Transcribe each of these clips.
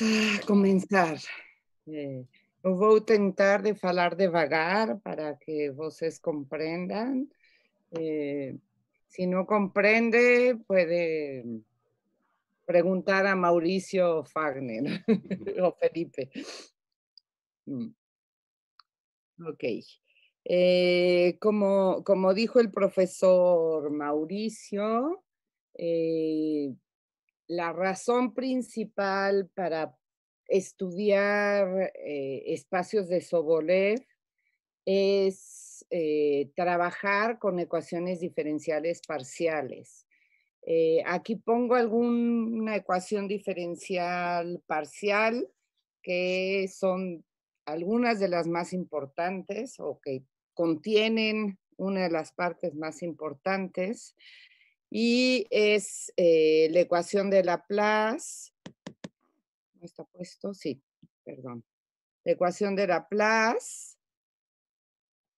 a comenzar. Eh, eu vou hablar de vagar para que vocês comprendan. Eh, no comprende, puede preguntar a Mauricio Fagner o Felipe. Mm. Ok. Eh, como, como dijo el profesor Mauricio, eh, la razón principal para estudiar eh, espacios de Sobolev es eh, trabajar con ecuaciones diferenciales parciales. Eh, aquí pongo alguna ecuación diferencial parcial que son algunas de las más importantes o que contienen una de las partes más importantes y es eh, la ecuación de Laplace. ¿No puesto? Sí, perdón. La ecuación de Laplace,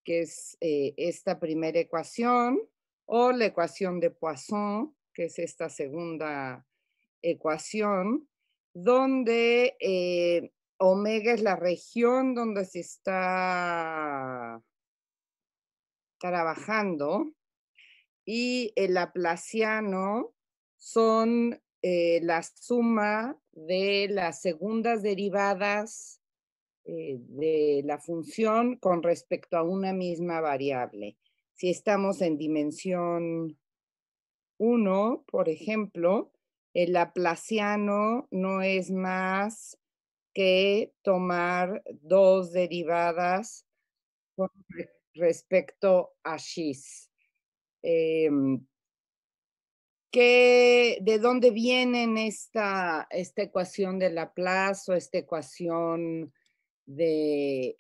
que es eh, esta primera ecuación, o la ecuación de Poisson, que es esta segunda ecuación, donde eh, omega es la región donde se está trabajando y el aplaciano son eh, la suma de las segundas derivadas eh, de la función con respecto a una misma variable. Si estamos en dimensión 1, por ejemplo, el aplaciano no es más que tomar dos derivadas con respecto a x. Em, ¿de dónde vienen esta, esta ecuación de Laplace o esta ecuación de,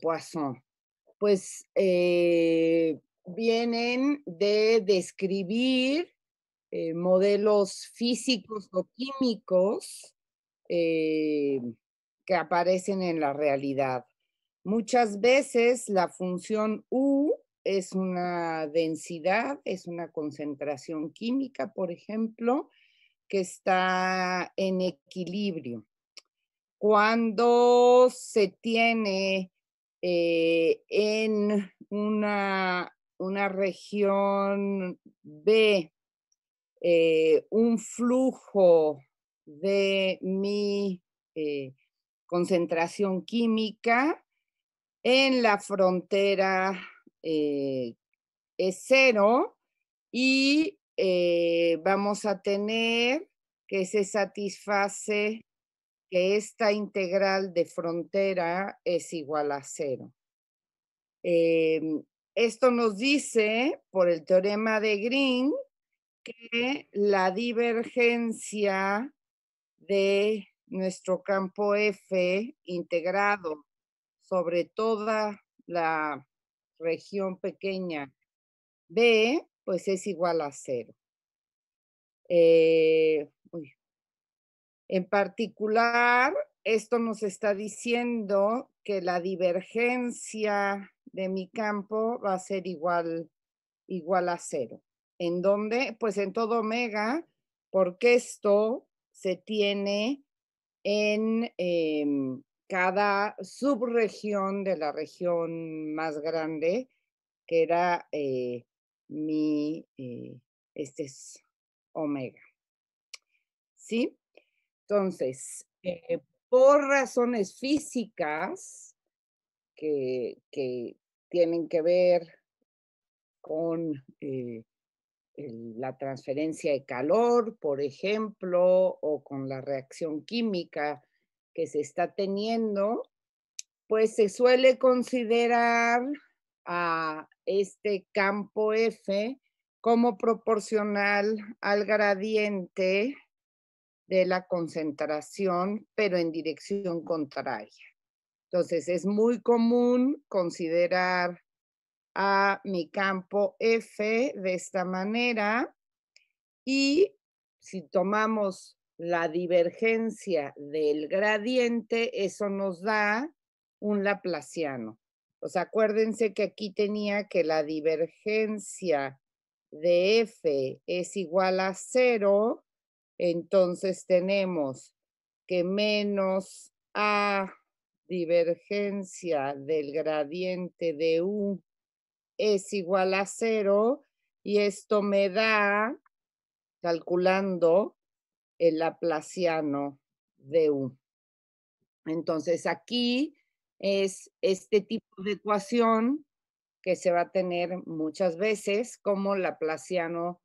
Poisson? Pues eh, vienen de describir eh, modelos físicos o químicos eh, que aparecen en la realidad. Muchas veces la función U es una densidad, es una concentración química, por ejemplo, que está en equilibrio. Cuando se tiene eh, en una, región B eh, un flujo de mi eh, concentración química en la frontera eh, es cero y eh, vamos a tener que se satisface que esta integral de frontera es igual a cero. Em, esto nos dice, por el teorema de Green, que la divergencia de nuestro campo F integrado sobre toda la región pequeña B, pues es igual a cero. Eh, en particular, esto nos está diciendo que la divergencia de mi campo va a ser igual, igual a cero. ¿En dónde? Pues en todo omega, porque esto se tiene en, em, cada subregión de la región más grande, que era eh, mi, eh, este es omega. ¿Sí? Entonces, eh, por razones físicas que, tienen que ver con la transferencia de calor, por ejemplo, o con la reacción química que se está teniendo, pues se suele considerar a este campo F como proporcional al gradiente de la concentración, pero en dirección contraria. Entonces, es muy común considerar a mi campo F de esta manera y si tomamos la divergencia del gradiente, eso nos da un laplaciano. O sea, acuérdense que aquí tenía que la divergencia de f es igual a cero, entonces tenemos que menos a divergencia del gradiente de u es igual a cero y esto me da, calculando, el laplaciano de U. Entonces aquí es este tipo de ecuación que se va a tener muchas veces como laplaciano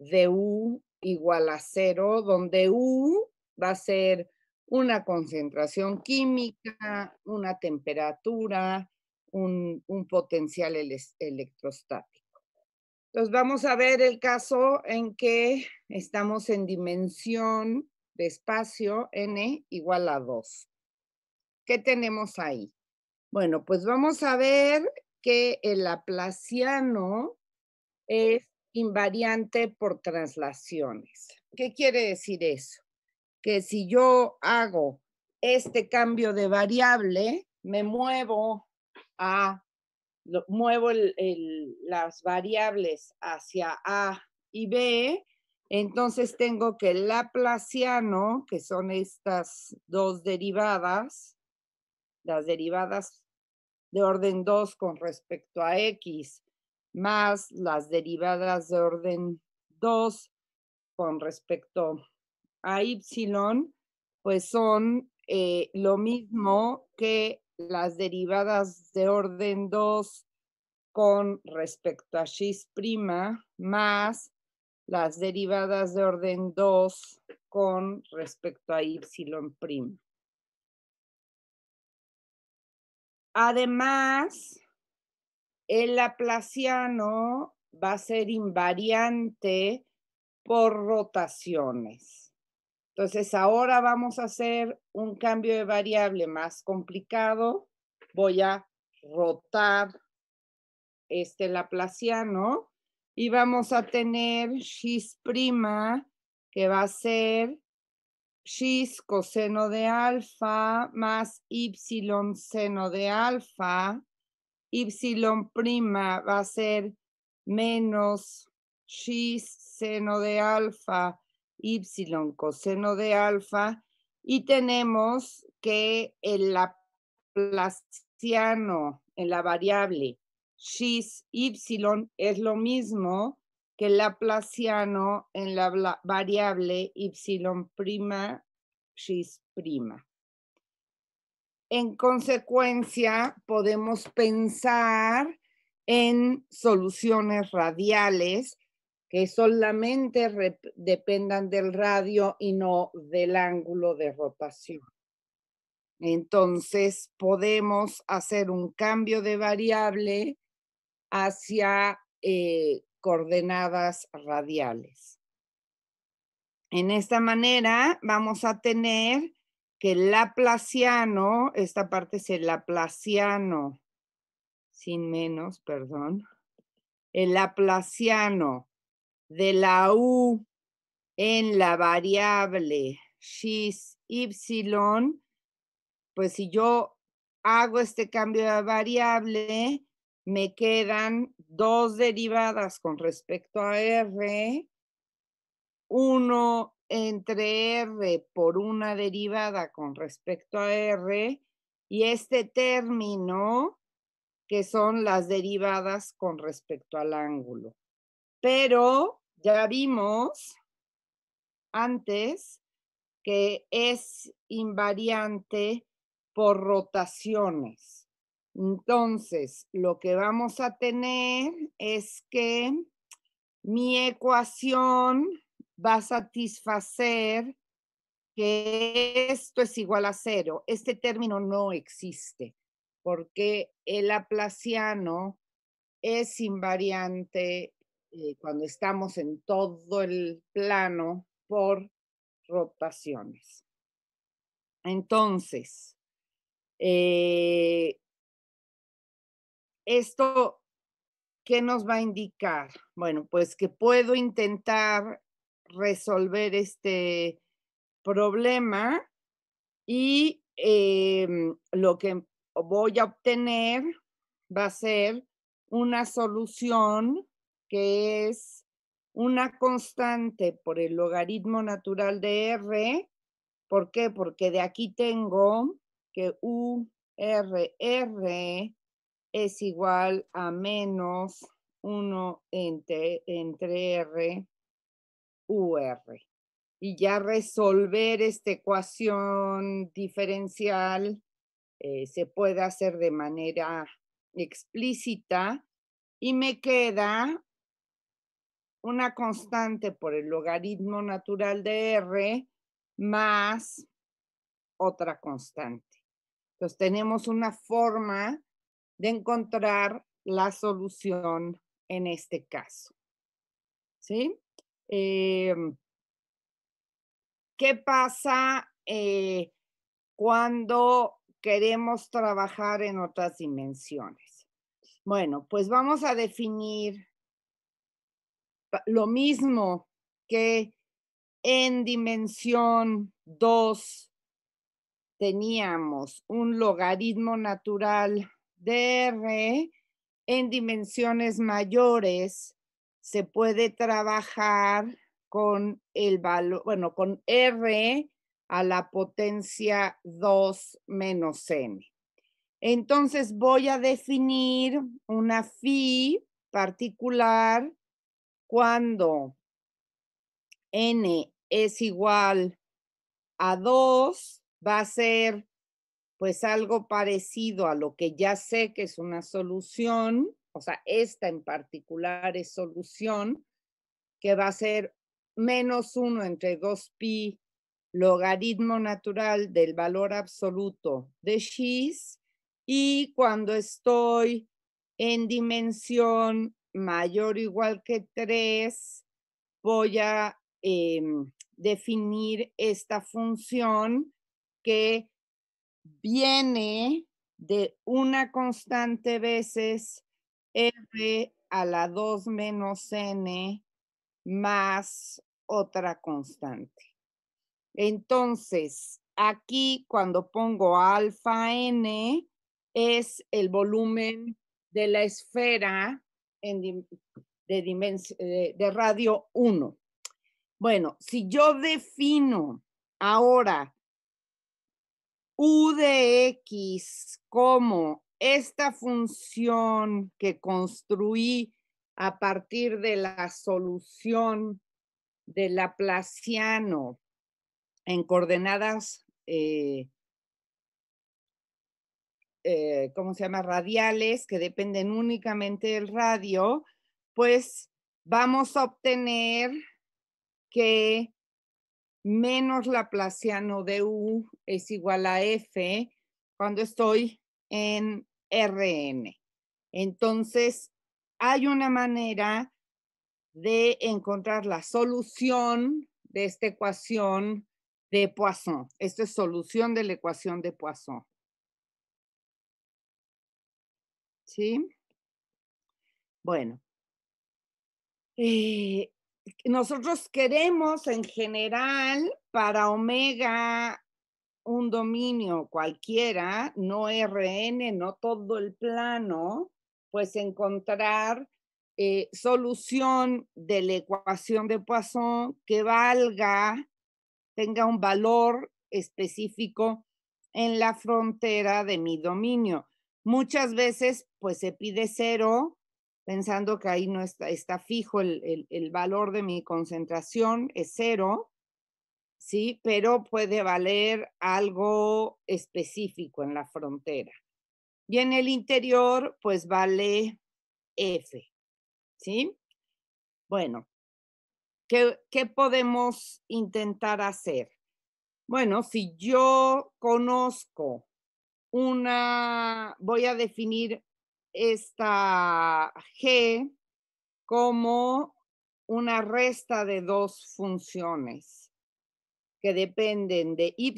de U igual a cero, donde U va a ser una concentración química, una temperatura, un, potencial electrostático. Entonces pues, vamos a ver el caso en que estamos en dimensión de espacio n igual a 2. ¿Qué tenemos ahí? Bueno, pues vamos a ver que el laplaciano es invariante por traslaciones. ¿Qué quiere decir eso? Que si yo hago este cambio de variable, me muevo a muevo las variables hacia A y B, entonces tengo que el laplaciano, que son estas dos derivadas, las derivadas de orden 2 con respecto a x, más las derivadas de orden 2 con respecto a y, pues son eh, lo mismo que las derivadas de orden 2 con respecto a x' más las derivadas de orden 2 con respecto a y'. Además, el laplaciano va a ser invariante por rotaciones. Entonces, ahora vamos a hacer un cambio de variable más complicado. Voy a rotar este laplaciano y vamos a tener x' que va a ser x coseno de alfa más y seno de alfa. Y' va a ser menos x seno de alfa y coseno de alfa y tenemos que el laplaciano en la variable x y es lo mismo que el laplaciano en la variable y prima x prima. En consecuencia, podemos pensar en soluciones radiales que solamente dependan del radio y no del ángulo de rotación. Entonces podemos hacer un cambio de variable hacia eh, coordenadas radiales. En esta manera vamos a tener que el laplaciano, esta parte es el laplaciano, sin menos, perdón, el laplaciano de la U en la variable x, y, pues si yo hago este cambio de variable, me quedan dos derivadas con respecto a R, uno entre R por una derivada con respecto a R y este término que son las derivadas con respecto al ángulo pero ya vimos antes que es invariante por rotaciones. Entonces, lo que vamos a tener es que mi ecuación va a satisfacer que esto es igual a cero. Este término no existe porque el aplaciano es invariante eh, cuando estamos en todo el plano por rotaciones. Entonces, eh, esto, ¿qué nos va a indicar? Bueno, pues que puedo intentar resolver este problema y em, lo que voy a obtener va a ser una solución que es una constante por el logaritmo natural de R. ¿Por qué? Porque de aquí tengo que URR es igual a menos 1 entre, entre R, UR. Y ya resolver esta ecuación diferencial eh, se puede hacer de manera explícita y me queda una constante por el logaritmo natural de R más otra constante. Entonces tenemos una forma de encontrar la solución en este caso. ¿Sí? Eh, ¿Qué pasa eh, cuando queremos trabajar en otras dimensiones? Bueno, pues vamos a definir lo mismo que en dimensión 2 teníamos un logaritmo natural de R, en dimensiones mayores se puede trabajar con el valor, bueno, con R a la potencia 2 menos n. Entonces voy a definir una phi particular cuando n es igual a 2, va a ser pues algo parecido a lo que ya sé que es una solución, o sea, esta en particular es solución, que va a ser menos 1 entre 2pi logaritmo natural del valor absoluto de x y cuando estoy en dimensión mayor o igual que 3, voy a em, definir esta función que viene de una constante veces r a la 2 menos n más otra constante. Entonces, aquí cuando pongo alfa n es el volumen de la esfera de, de, radio 1. Bueno, si yo defino ahora u de x como esta función que construí a partir de la solución de Laplaciano en coordenadas eh, eh, ¿cómo se llama?, radiales que dependen únicamente del radio, pues vamos a obtener que menos Laplaciano de U es igual a F cuando estoy en Rn. Entonces, hay una manera de encontrar la solución de esta ecuación de Poisson. Esta es solución de la ecuación de Poisson. ¿sí? Bueno, eh, nosotros queremos en general para omega un dominio cualquiera, no RN, no todo el plano, pues encontrar eh, solución de la ecuación de Poisson que valga, tenga un valor específico en la frontera de mi dominio. Muchas veces, pues se pide cero, pensando que ahí no está, está fijo el, valor de mi concentración, es cero, ¿sí? Pero puede valer algo específico en la frontera. Y en el interior, pues vale F, ¿sí? Bueno, ¿qué, qué podemos intentar hacer? Bueno, si yo conozco una, voy a definir esta G como una resta de dos funciones que dependen de Y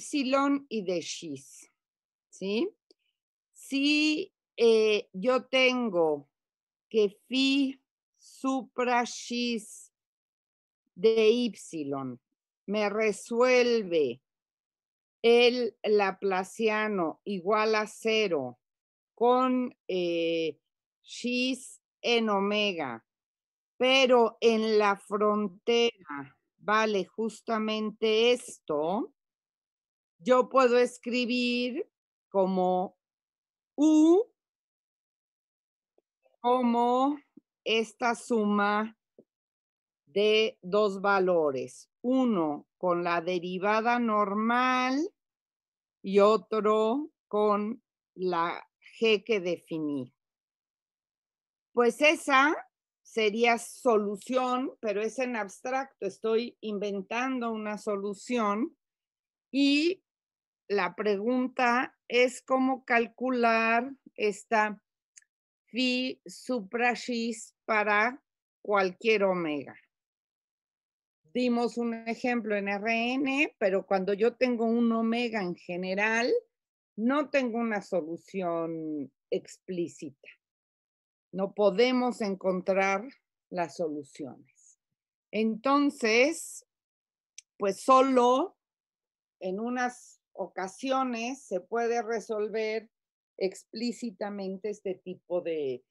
y de X. Si eh, yo tengo que phi supra X de Y me resuelve el laplaciano igual a cero con eh, x en omega, pero en la frontera vale justamente esto, yo puedo escribir como u como esta suma de dos valores, uno con la derivada normal y otro con la g que definí. Pues esa sería solución, pero es en abstracto, estoy inventando una solución y la pregunta es cómo calcular esta phi X para cualquier omega dimos un ejemplo en RN, pero cuando yo tengo un omega en general, no tengo una solución explícita. No podemos encontrar las soluciones. Entonces, pues solo en unas ocasiones se puede resolver explícitamente este tipo de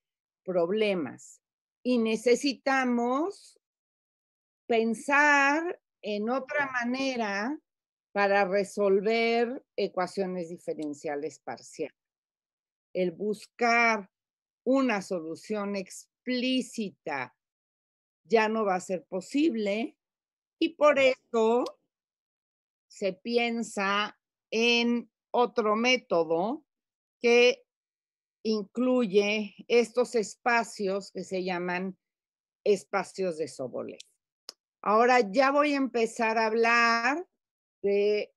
problemas. Y necesitamos pensar en otra manera para resolver ecuaciones diferenciales parciales. El buscar una solución explícita ya no va a ser posible y por eso se piensa en otro método que incluye estos espacios que se llaman espacios de Sobolev. Ahora ya voy a empezar a hablar eh,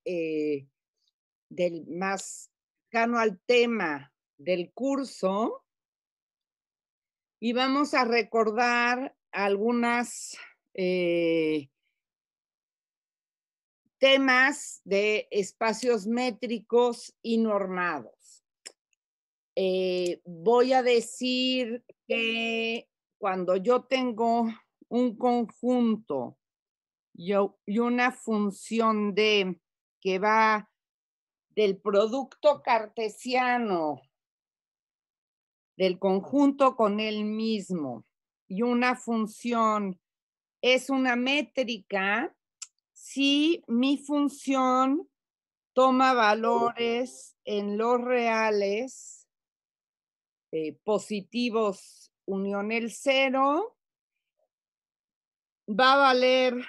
del más cano al tema del curso y vamos a recordar algunas eh, temas de espacios métricos y normados. Eh, voy a decir que cuando yo tengo un conjunto y, una función de que va del producto cartesiano del conjunto con el mismo y una función es una métrica si mi función toma valores en los reales eh, positivos unión el cero va a valer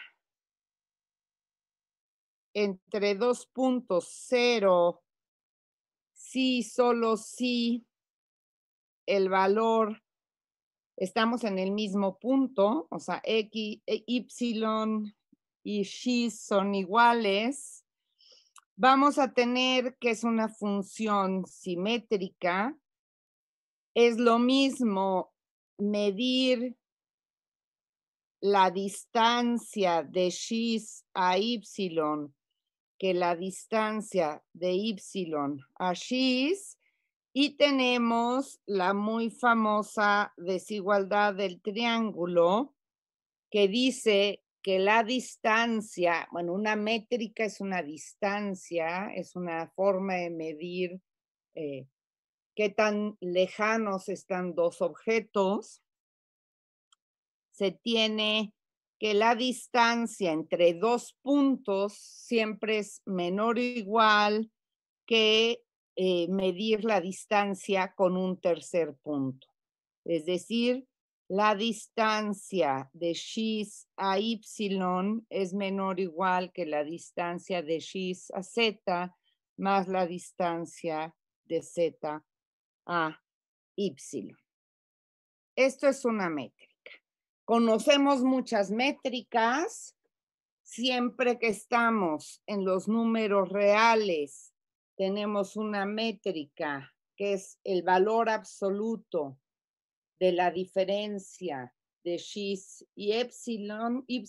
entre dos cero si solo si el valor, estamos en el mismo punto, o sea, X, eh, Y y son iguales. Vamos a tener que es una función simétrica. Es lo mismo medir la distancia de X a Y que la distancia de Y a X y tenemos la muy famosa desigualdad del triángulo que dice que la distancia, bueno, una métrica es una distancia, es una forma de medir eh, qué tan lejanos están dos objetos se tiene que la distancia entre dos puntos siempre es menor o igual que eh, medir la distancia con un tercer punto. Es decir, la distancia de x a y es menor o igual que la distancia de x a z más la distancia de z a y. Esto es una meta. Conocemos muchas métricas, siempre que estamos en los números reales, tenemos una métrica que es el valor absoluto de la diferencia de X y Y.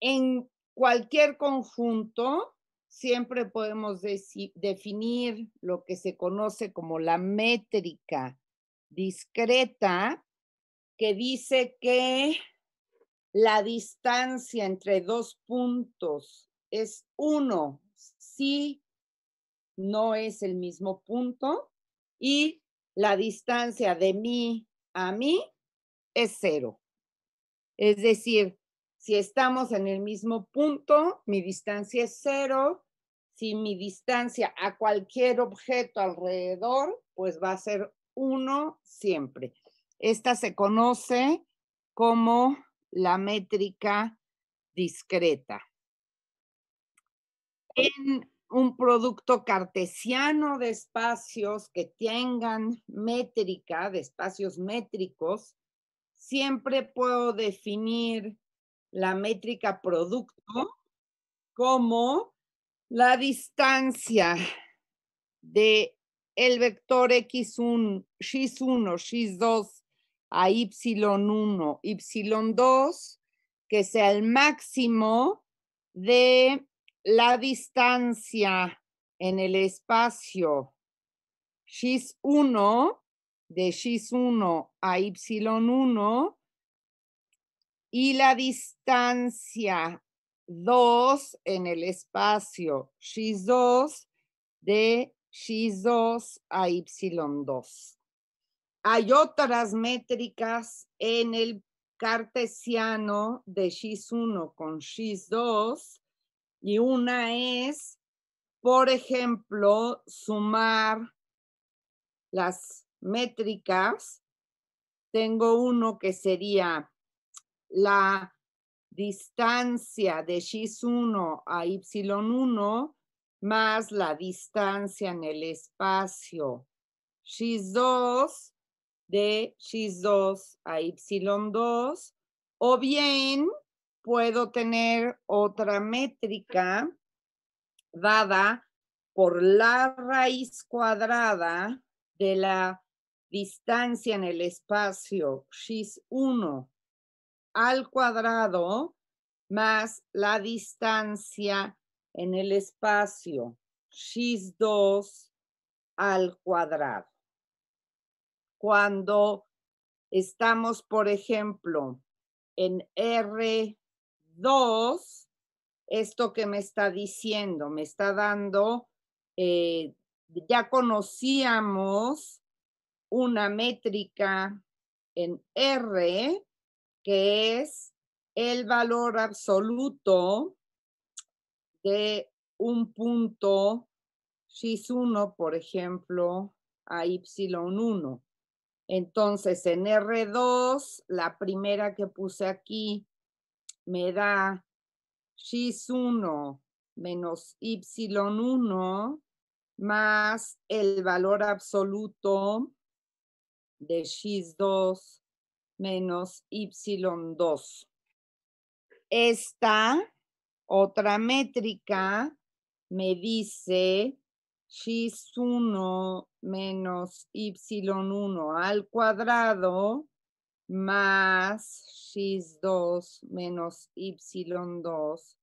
En cualquier conjunto, siempre podemos definir lo que se conoce como la métrica discreta que dice que la distancia entre dos puntos es uno si no es el mismo punto y la distancia de mí a mí es cero. Es decir, si estamos en el mismo punto, mi distancia es cero. Si mi distancia a cualquier objeto alrededor, pues va a ser uno siempre. Esta se conoce como la métrica discreta. En un producto cartesiano de espacios que tengan métrica, de espacios métricos, siempre puedo definir la métrica producto como la distancia de el vector x1, x1, x2 a Y1, Y2, que sea el máximo de la distancia en el espacio X1, de X1 a Y1, y la distancia 2 en el espacio X2 de X2 a Y2. Hay otras métricas en el cartesiano de x1 con x2 y una es, por ejemplo, sumar las métricas. Tengo uno que sería la distancia de x1 a y1 más la distancia en el espacio x2 de X2 a Y2, o bien puedo tener otra métrica dada por la raíz cuadrada de la distancia en el espacio x1 al cuadrado más la distancia en el espacio x2 al cuadrado cuando estamos, por ejemplo, en R2, esto que me está diciendo, me está dando, eh, ya conocíamos una métrica en R que es el valor absoluto de un punto x1, por ejemplo, a y1. Entonces, en R2, la primera que puse aquí me da x1 menos y1 más el valor absoluto de x2 menos y2. Esta otra métrica me dice x1 menos y1 al cuadrado más x2 menos y2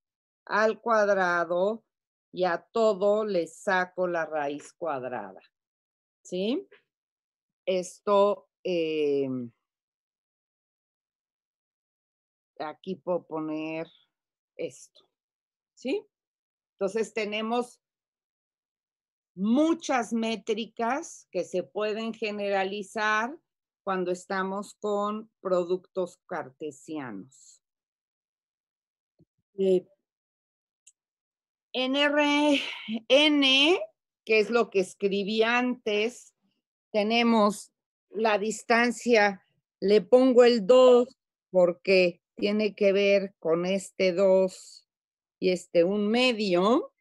al cuadrado y a todo le saco la raíz cuadrada. ¿Sí? Esto, eh, aquí puedo poner esto. ¿Sí? Entonces tenemos muchas métricas que se pueden generalizar cuando estamos con productos cartesianos. Eh. En RN, que es lo que escribí antes, tenemos la distancia, le pongo el 2 porque tiene que ver con este 2 y este un medio.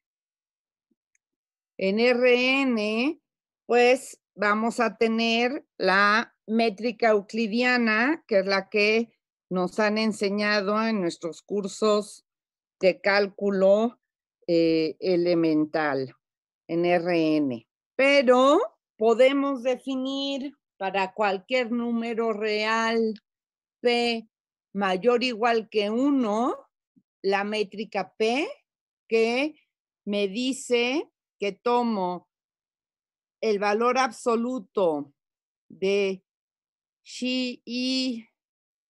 En RN, pues vamos a tener la métrica euclidiana, que es la que nos han enseñado en nuestros cursos de cálculo eh, elemental en RN. Pero podemos definir para cualquier número real P mayor o igual que 1, la métrica P, que me dice que tomo el valor absoluto de chi y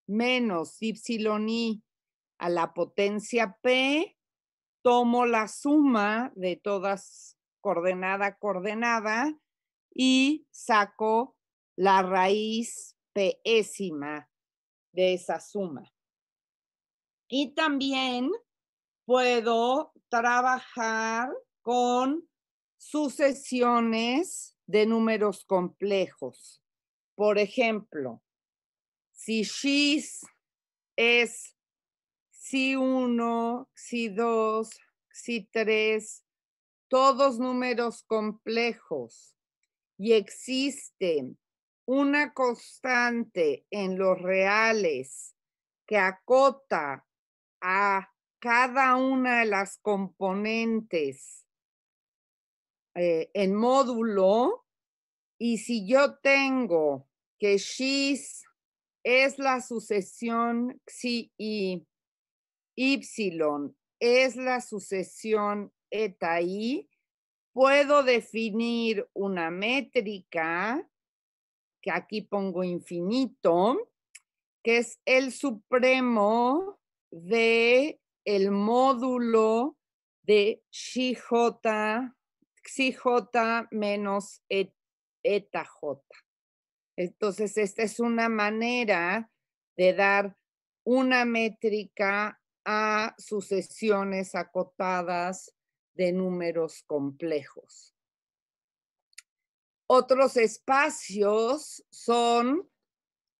menos ypsilon y a la potencia p, tomo la suma de todas coordenada, coordenada y saco la raíz pésima de esa suma. Y también puedo trabajar con sucesiones de números complejos. Por ejemplo, si X es si uno, si dos, si tres, todos números complejos y existe una constante en los reales que acota a cada una de las componentes eh, en módulo y si yo tengo que X es la sucesión xi y y es la sucesión eta y, puedo definir una métrica que aquí pongo infinito, que es el supremo de el módulo de xj XJ menos e, eta J. Entonces, esta es una manera de dar una métrica a sucesiones acotadas de números complejos. Otros espacios son,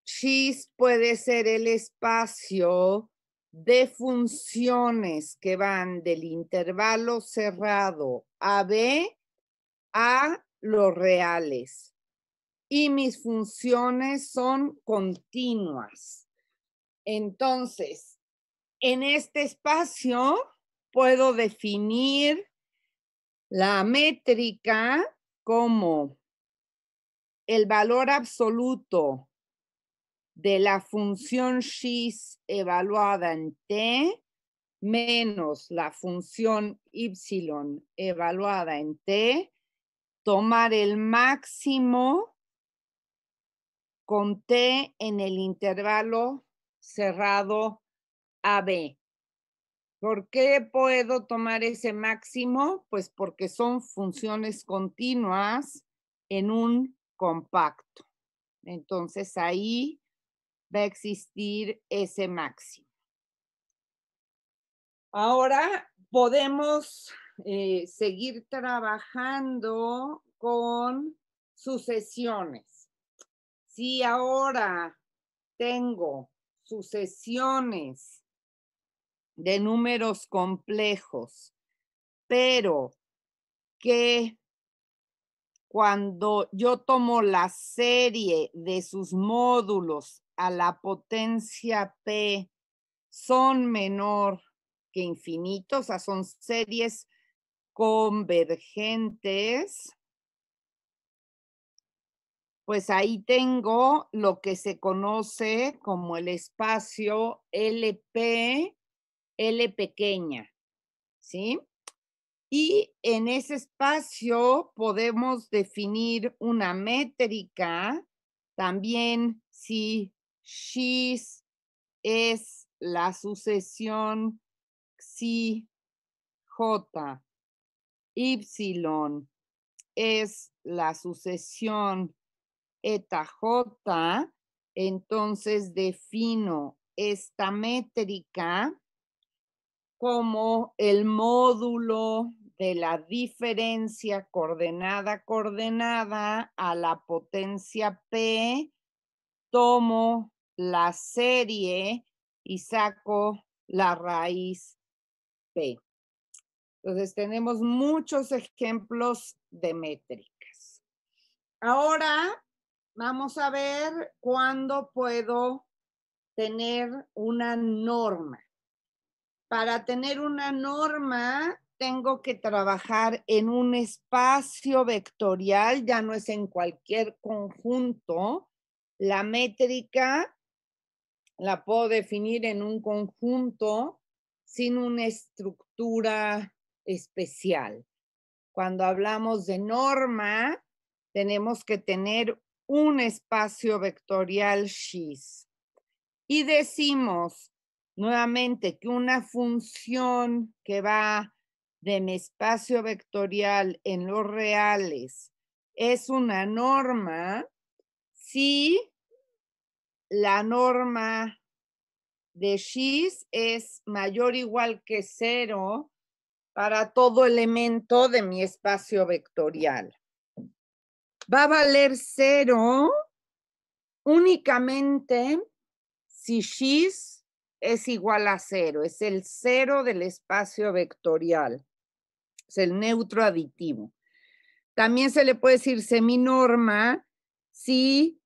X puede ser el espacio de funciones que van del intervalo cerrado a B a los reales. Y mis funciones son continuas. Entonces, en este espacio puedo definir la métrica como el valor absoluto de la función x evaluada en t menos la función y evaluada en t, tomar el máximo con t en el intervalo cerrado AB. ¿Por qué puedo tomar ese máximo? Pues porque son funciones continuas en un compacto. Entonces ahí va a existir ese máximo. Ahora podemos eh, seguir trabajando con sucesiones. Si ahora tengo sucesiones de números complejos, pero que cuando yo tomo la serie de sus módulos a la potencia P son menor que infinito, o sea, son series convergentes, pues ahí tengo lo que se conoce como el espacio LP, L pequeña, ¿sí? Y en ese espacio podemos definir una métrica, también si X es la sucesión Xi, J. Y es la sucesión eta J. Entonces defino esta métrica como el módulo de la diferencia coordenada coordenada a la potencia P, tomo la serie y saco la raíz P. Entonces tenemos muchos ejemplos de métricas. Ahora vamos a ver cuándo puedo tener una norma. Para tener una norma tengo que trabajar en un espacio vectorial, ya no es en cualquier conjunto. La métrica la puedo definir en un conjunto sin una estructura especial. Cuando hablamos de norma, tenemos que tener un espacio vectorial x. Y decimos nuevamente que una función que va de mi espacio vectorial en los reales es una norma si la norma de X es mayor o igual que cero para todo elemento de mi espacio vectorial. Va a valer cero únicamente si X es igual a cero, es el cero del espacio vectorial, es el neutro aditivo. También se le puede decir seminorma si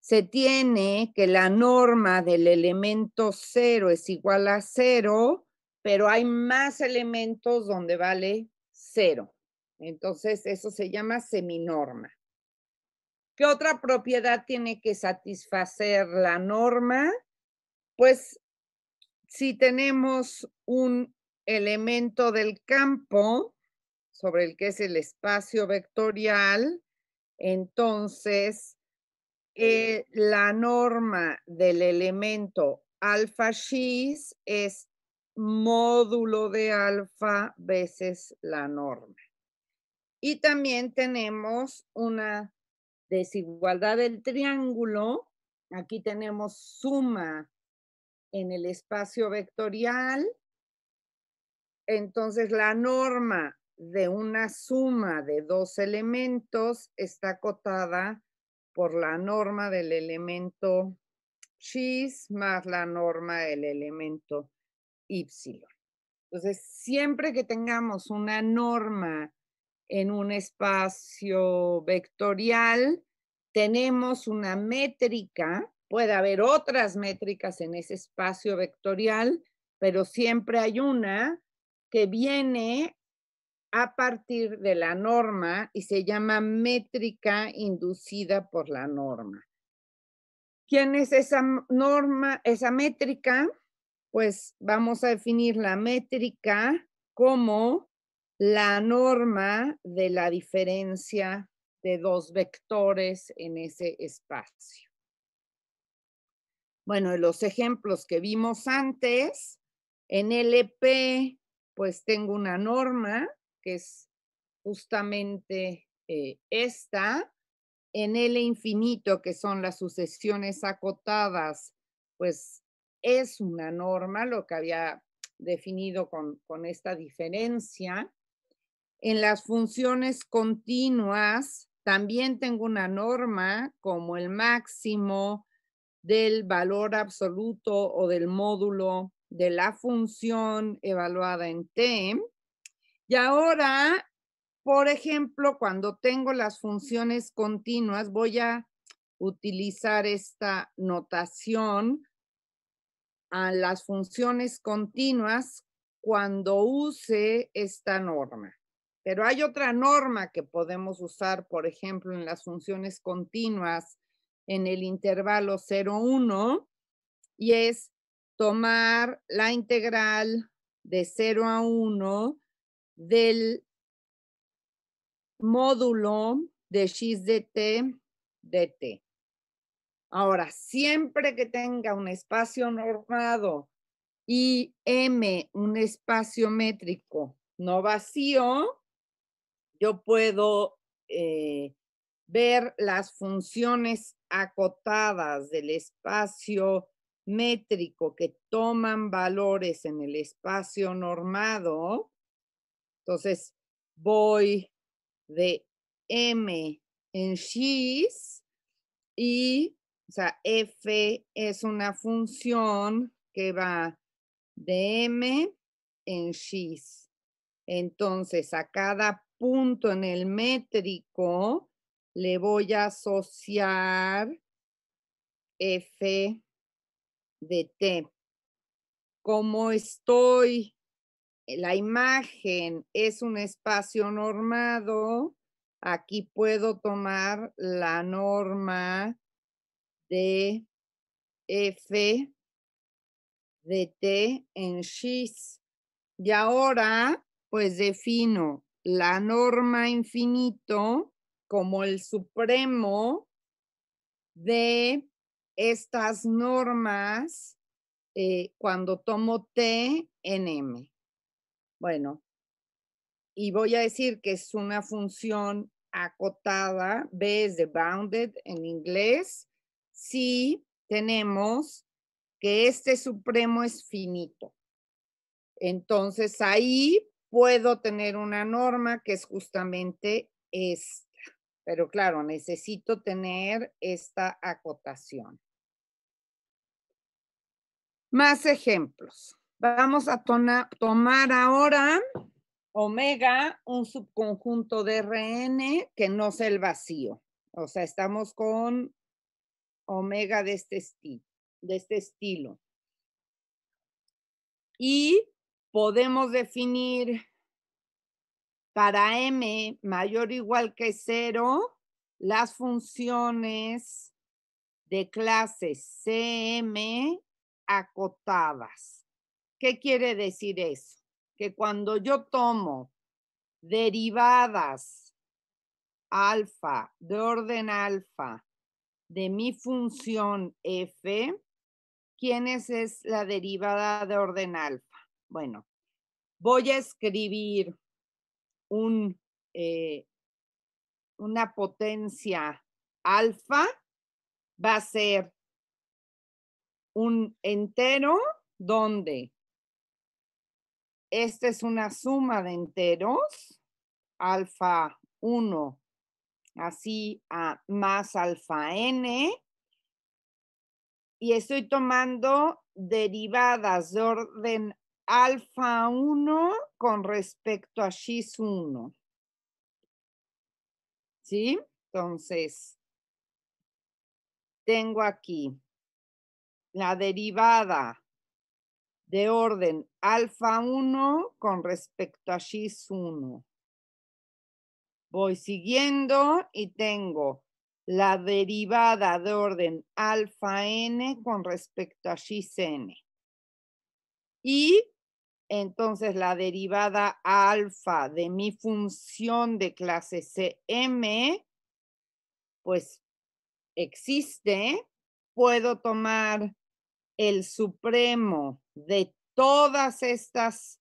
se tiene que la norma del elemento cero es igual a cero, pero hay más elementos donde vale cero. Entonces, eso se llama seminorma. ¿Qué otra propiedad tiene que satisfacer la norma? Pues si tenemos un elemento del campo sobre el que es el espacio vectorial, entonces eh, la norma del elemento alfa x es módulo de alfa veces la norma. Y también tenemos una desigualdad del triángulo. Aquí tenemos suma en el espacio vectorial. Entonces la norma de una suma de dos elementos está acotada por la norma del elemento X más la norma del elemento Y. Entonces, siempre que tengamos una norma en un espacio vectorial, tenemos una métrica, puede haber otras métricas en ese espacio vectorial, pero siempre hay una que viene a partir de la norma y se llama métrica inducida por la norma. ¿Quién es esa norma, esa métrica? Pues vamos a definir la métrica como la norma de la diferencia de dos vectores en ese espacio. Bueno, en los ejemplos que vimos antes, en LP, pues tengo una norma que es justamente eh, esta, en L infinito, que son las sucesiones acotadas, pues es una norma, lo que había definido con, con esta diferencia. En las funciones continuas, también tengo una norma como el máximo del valor absoluto o del módulo de la función evaluada en T. Y ahora, por ejemplo, cuando tengo las funciones continuas, voy a utilizar esta notación a las funciones continuas cuando use esta norma. Pero hay otra norma que podemos usar, por ejemplo, en las funciones continuas en el intervalo 0, 1 y es tomar la integral de 0 a 1 del módulo de x de t de t. Ahora, siempre que tenga un espacio normado y m un espacio métrico no vacío, yo puedo eh, ver las funciones acotadas del espacio métrico que toman valores en el espacio normado entonces, voy de M en X y, o sea, F es una función que va de M en X. Entonces, a cada punto en el métrico le voy a asociar F de T. Como estoy eh, la imagen es un espacio normado, aquí puedo tomar la norma de F de T en X. Y ahora, pues defino la norma infinito como el supremo de estas normas eh, cuando tomo T en M. Bueno, y voy a decir que es una función acotada, B es de bounded en inglés, si tenemos que este supremo es finito. Entonces ahí puedo tener una norma que es justamente esta. Pero claro, necesito tener esta acotación. Más ejemplos. Vamos a tomar ahora omega, un subconjunto de RN que no es el vacío. O sea, estamos con omega de este, de este estilo. Y podemos definir para m mayor o igual que cero las funciones de clase cm acotadas. ¿Qué quiere decir eso? Que cuando yo tomo derivadas alfa, de orden alfa, de mi función f, ¿quién es, la derivada de orden alfa? Bueno, voy a escribir un, eh, una potencia alfa, va a ser un entero donde esta es una suma de enteros, alfa 1, así a más alfa n. Y estoy tomando derivadas de orden alfa 1 con respecto a x 1. ¿Sí? Entonces, tengo aquí la derivada de orden alfa 1 con respecto a x 1. Voy siguiendo y tengo la derivada de orden alfa n con respecto a xn. Y entonces la derivada alfa de mi función de clase cm, pues existe. Puedo tomar el Supremo de todas estas,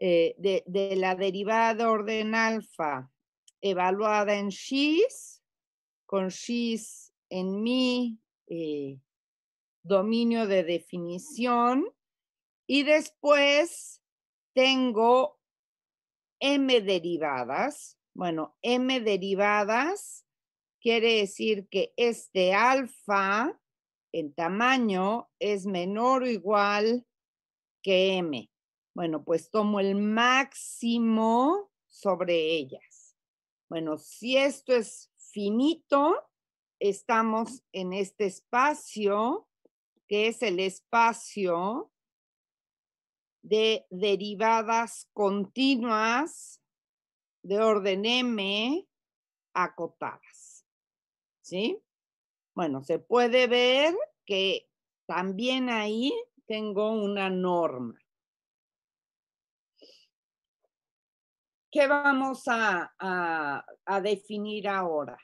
eh, de, la derivada orden alfa evaluada en X con X en mi eh, dominio de definición, y después tengo m derivadas. Bueno, m derivadas quiere decir que este alfa en tamaño es menor o igual que m. Bueno, pues tomo el máximo sobre ellas. Bueno, si esto es finito, estamos en este espacio, que es el espacio de derivadas continuas de orden m acotadas. ¿Sí? Bueno, se puede ver que también ahí tengo una norma. ¿Qué vamos a, definir ahora?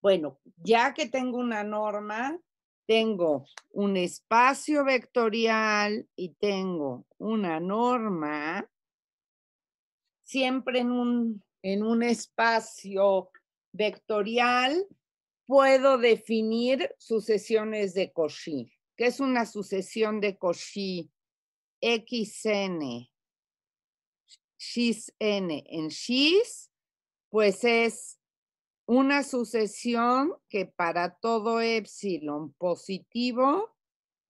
Bueno, ya que tengo una norma, tengo un espacio vectorial y tengo una norma, siempre en un espacio vectorial puedo definir sucesiones de Cauchy. ¿Qué es una sucesión de Cauchy? XN, XN. En X, pues es una sucesión que para todo epsilon positivo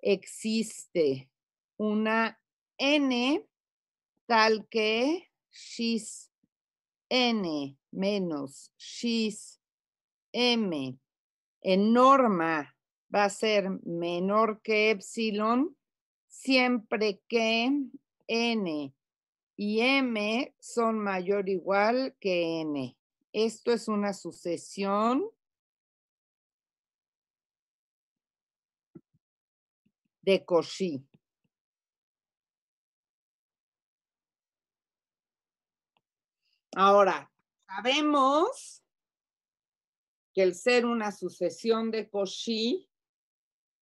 existe una n tal que x n menos x m en norma va a ser menor que epsilon siempre que n y m son mayor o igual que n. Esto es una sucesión de Cauchy. Ahora, sabemos que el ser una sucesión de Cauchy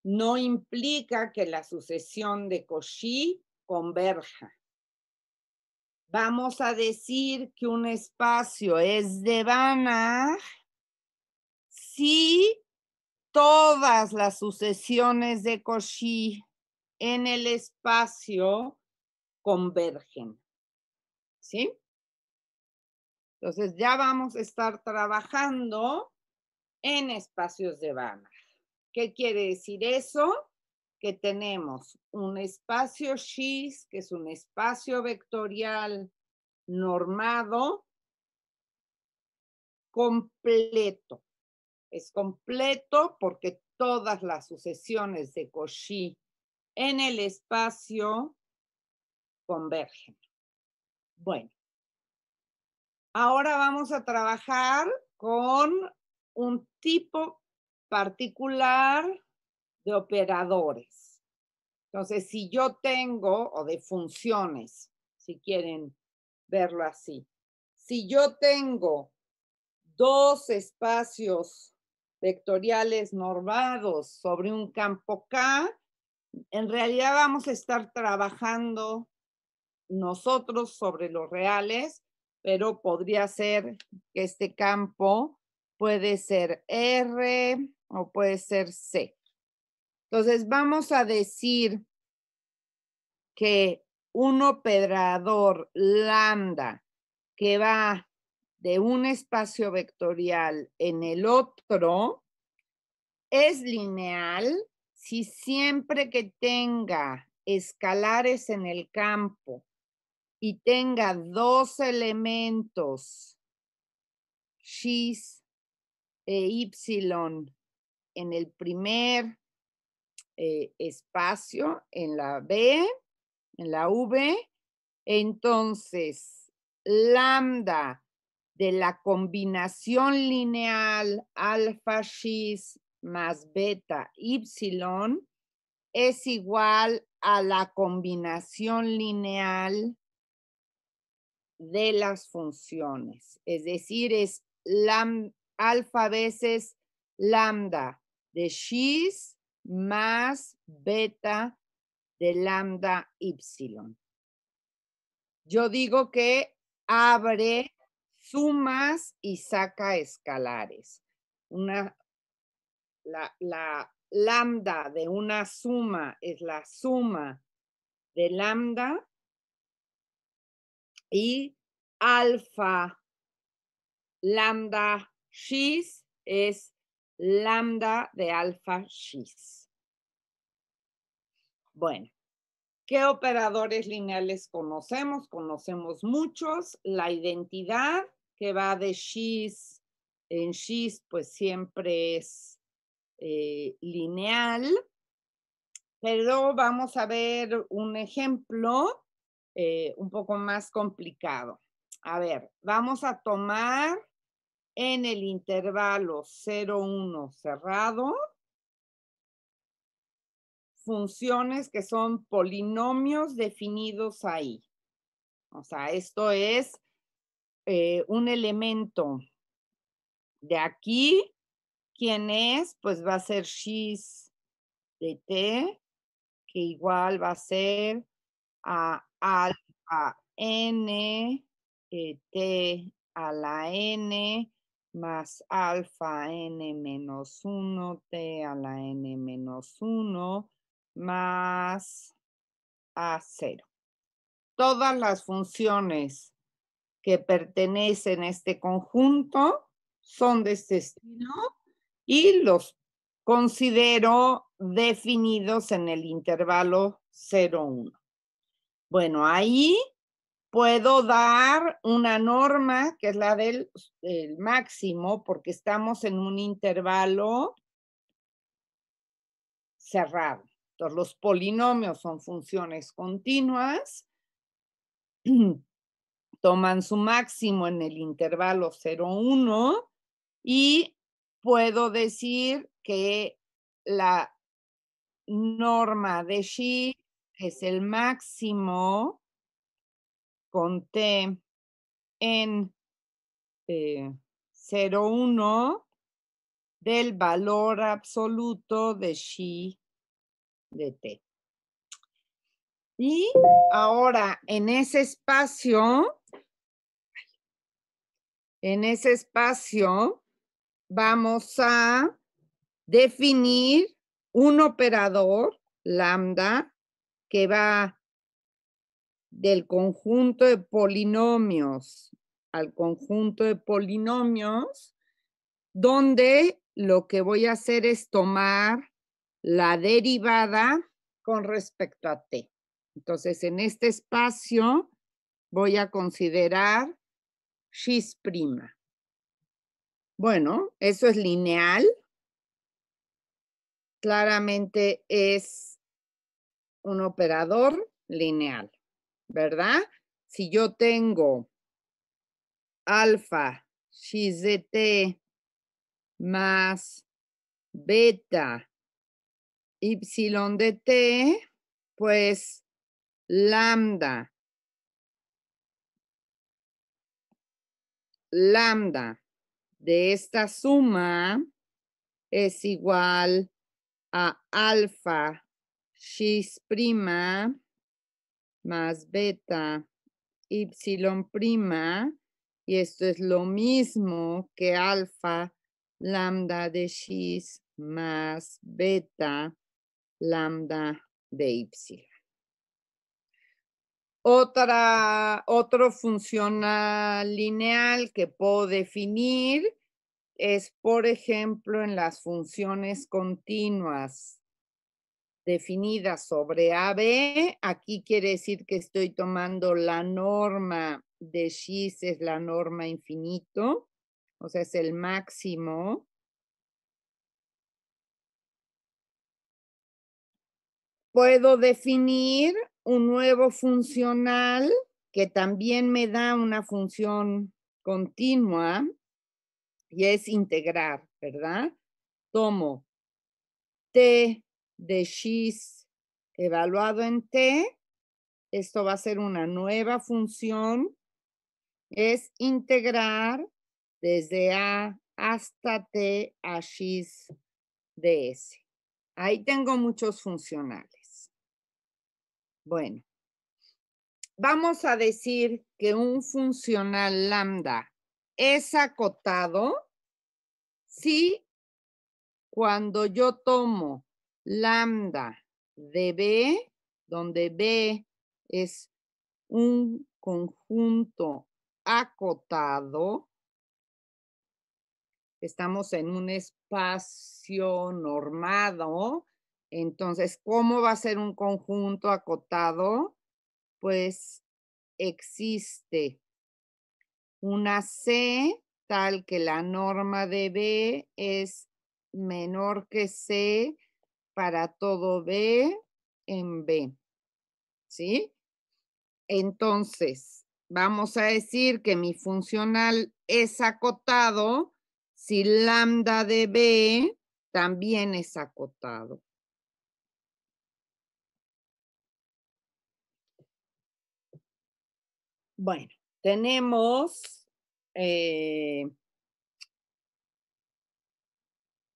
no implica que la sucesión de Cauchy converja. Vamos a decir que un espacio es de Banach si todas las sucesiones de Cauchy en el espacio convergen. ¿Sí? Entonces ya vamos a estar trabajando en espacios de Banach. ¿Qué quiere decir eso? Que tenemos un espacio X, que es un espacio vectorial normado completo. Es completo porque todas las sucesiones de Cauchy en el espacio convergen. Bueno, ahora vamos a trabajar con un tipo particular de operadores. Entonces, si yo tengo, o de funciones, si quieren verlo así, si yo tengo dos espacios vectoriales normados sobre un campo K, en realidad vamos a estar trabajando nosotros sobre los reales, pero podría ser que este campo puede ser R o puede ser C. Entonces vamos a decir que un operador lambda que va de un espacio vectorial en el otro es lineal si siempre que tenga escalares en el campo y tenga dos elementos x y eh, en el primer eh, espacio, en la B, en la V. Entonces, lambda de la combinación lineal alfa x más beta y es igual a la combinación lineal de las funciones, es decir, es lambda alfa veces lambda de x más beta de lambda y. Yo digo que abre sumas y saca escalares. Una, la, la lambda de una suma es la suma de lambda y alfa lambda X es lambda de alfa X. Bueno, ¿qué operadores lineales conocemos? Conocemos muchos. La identidad que va de X en X, pues siempre es eh, lineal. Pero vamos a ver un ejemplo eh, un poco más complicado. A ver, vamos a tomar en el intervalo 0, 1 cerrado, funciones que son polinomios definidos ahí. O sea, esto es eh, un elemento de aquí. ¿Quién es? Pues va a ser x de t, que igual va a ser a alfa n eh, t a la n más alfa n menos 1 t a la n menos 1 más a0. Todas las funciones que pertenecen a este conjunto son de este estilo y los considero definidos en el intervalo 0, 1. Bueno, ahí Puedo dar una norma, que es la del máximo, porque estamos en un intervalo cerrado. Entonces, los polinomios son funciones continuas, toman su máximo en el intervalo 0,1 y puedo decir que la norma de X es el máximo conté en eh, 01 del valor absoluto de Xi de T. Y ahora en ese espacio, en ese espacio vamos a definir un operador lambda que va del conjunto de polinomios al conjunto de polinomios, donde lo que voy a hacer es tomar la derivada con respecto a t. Entonces, en este espacio voy a considerar x'. Bueno, eso es lineal. Claramente es un operador lineal. ¿verdad? Si yo tengo alfa de t más beta y de t, pues lambda, lambda de esta suma es igual a alfa x prima más beta y prima, y esto es lo mismo que alfa lambda de x más beta lambda de y. Otra, otro funcional lineal que puedo definir es, por ejemplo, en las funciones continuas definida sobre AB, aquí quiere decir que estoy tomando la norma de X es la norma infinito, o sea, es el máximo. Puedo definir un nuevo funcional que también me da una función continua y es integrar, ¿verdad? Tomo T de x evaluado en t, esto va a ser una nueva función, es integrar desde a hasta t a x de s. Ahí tengo muchos funcionales. Bueno, vamos a decir que un funcional lambda es acotado si cuando yo tomo lambda de B, donde B es un conjunto acotado, estamos en un espacio normado, entonces, ¿cómo va a ser un conjunto acotado? Pues existe una C tal que la norma de B es menor que C para todo B en B. ¿Sí? Entonces, vamos a decir que mi funcional es acotado si lambda de B también es acotado. Bueno, tenemos eh,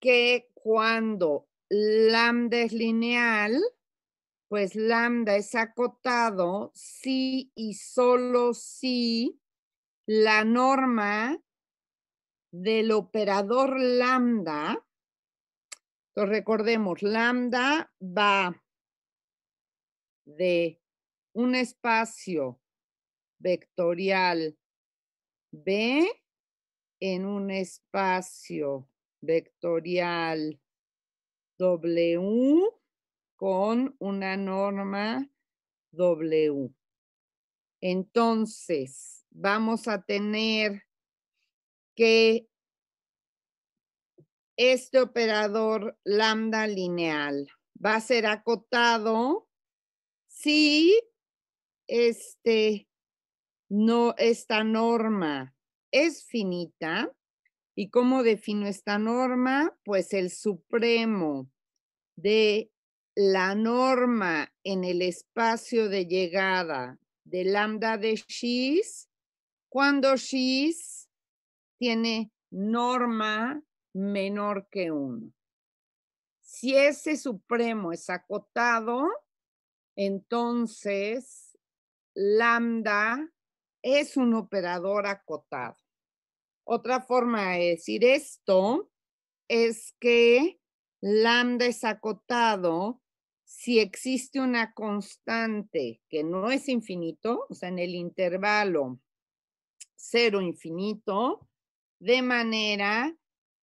que cuando lambda es lineal, pues lambda es acotado si y solo si la norma del operador lambda, entonces recordemos, lambda va de un espacio vectorial B en un espacio vectorial W con una norma W. Entonces, vamos a tener que este operador lambda lineal va a ser acotado si este, no, esta norma es finita. ¿Y cómo defino esta norma? Pues el supremo de la norma en el espacio de llegada de lambda de x cuando x tiene norma menor que 1. Si ese supremo es acotado, entonces lambda es un operador acotado. Otra forma de decir esto es que lambda es acotado si existe una constante que no es infinito, o sea, en el intervalo cero infinito, de manera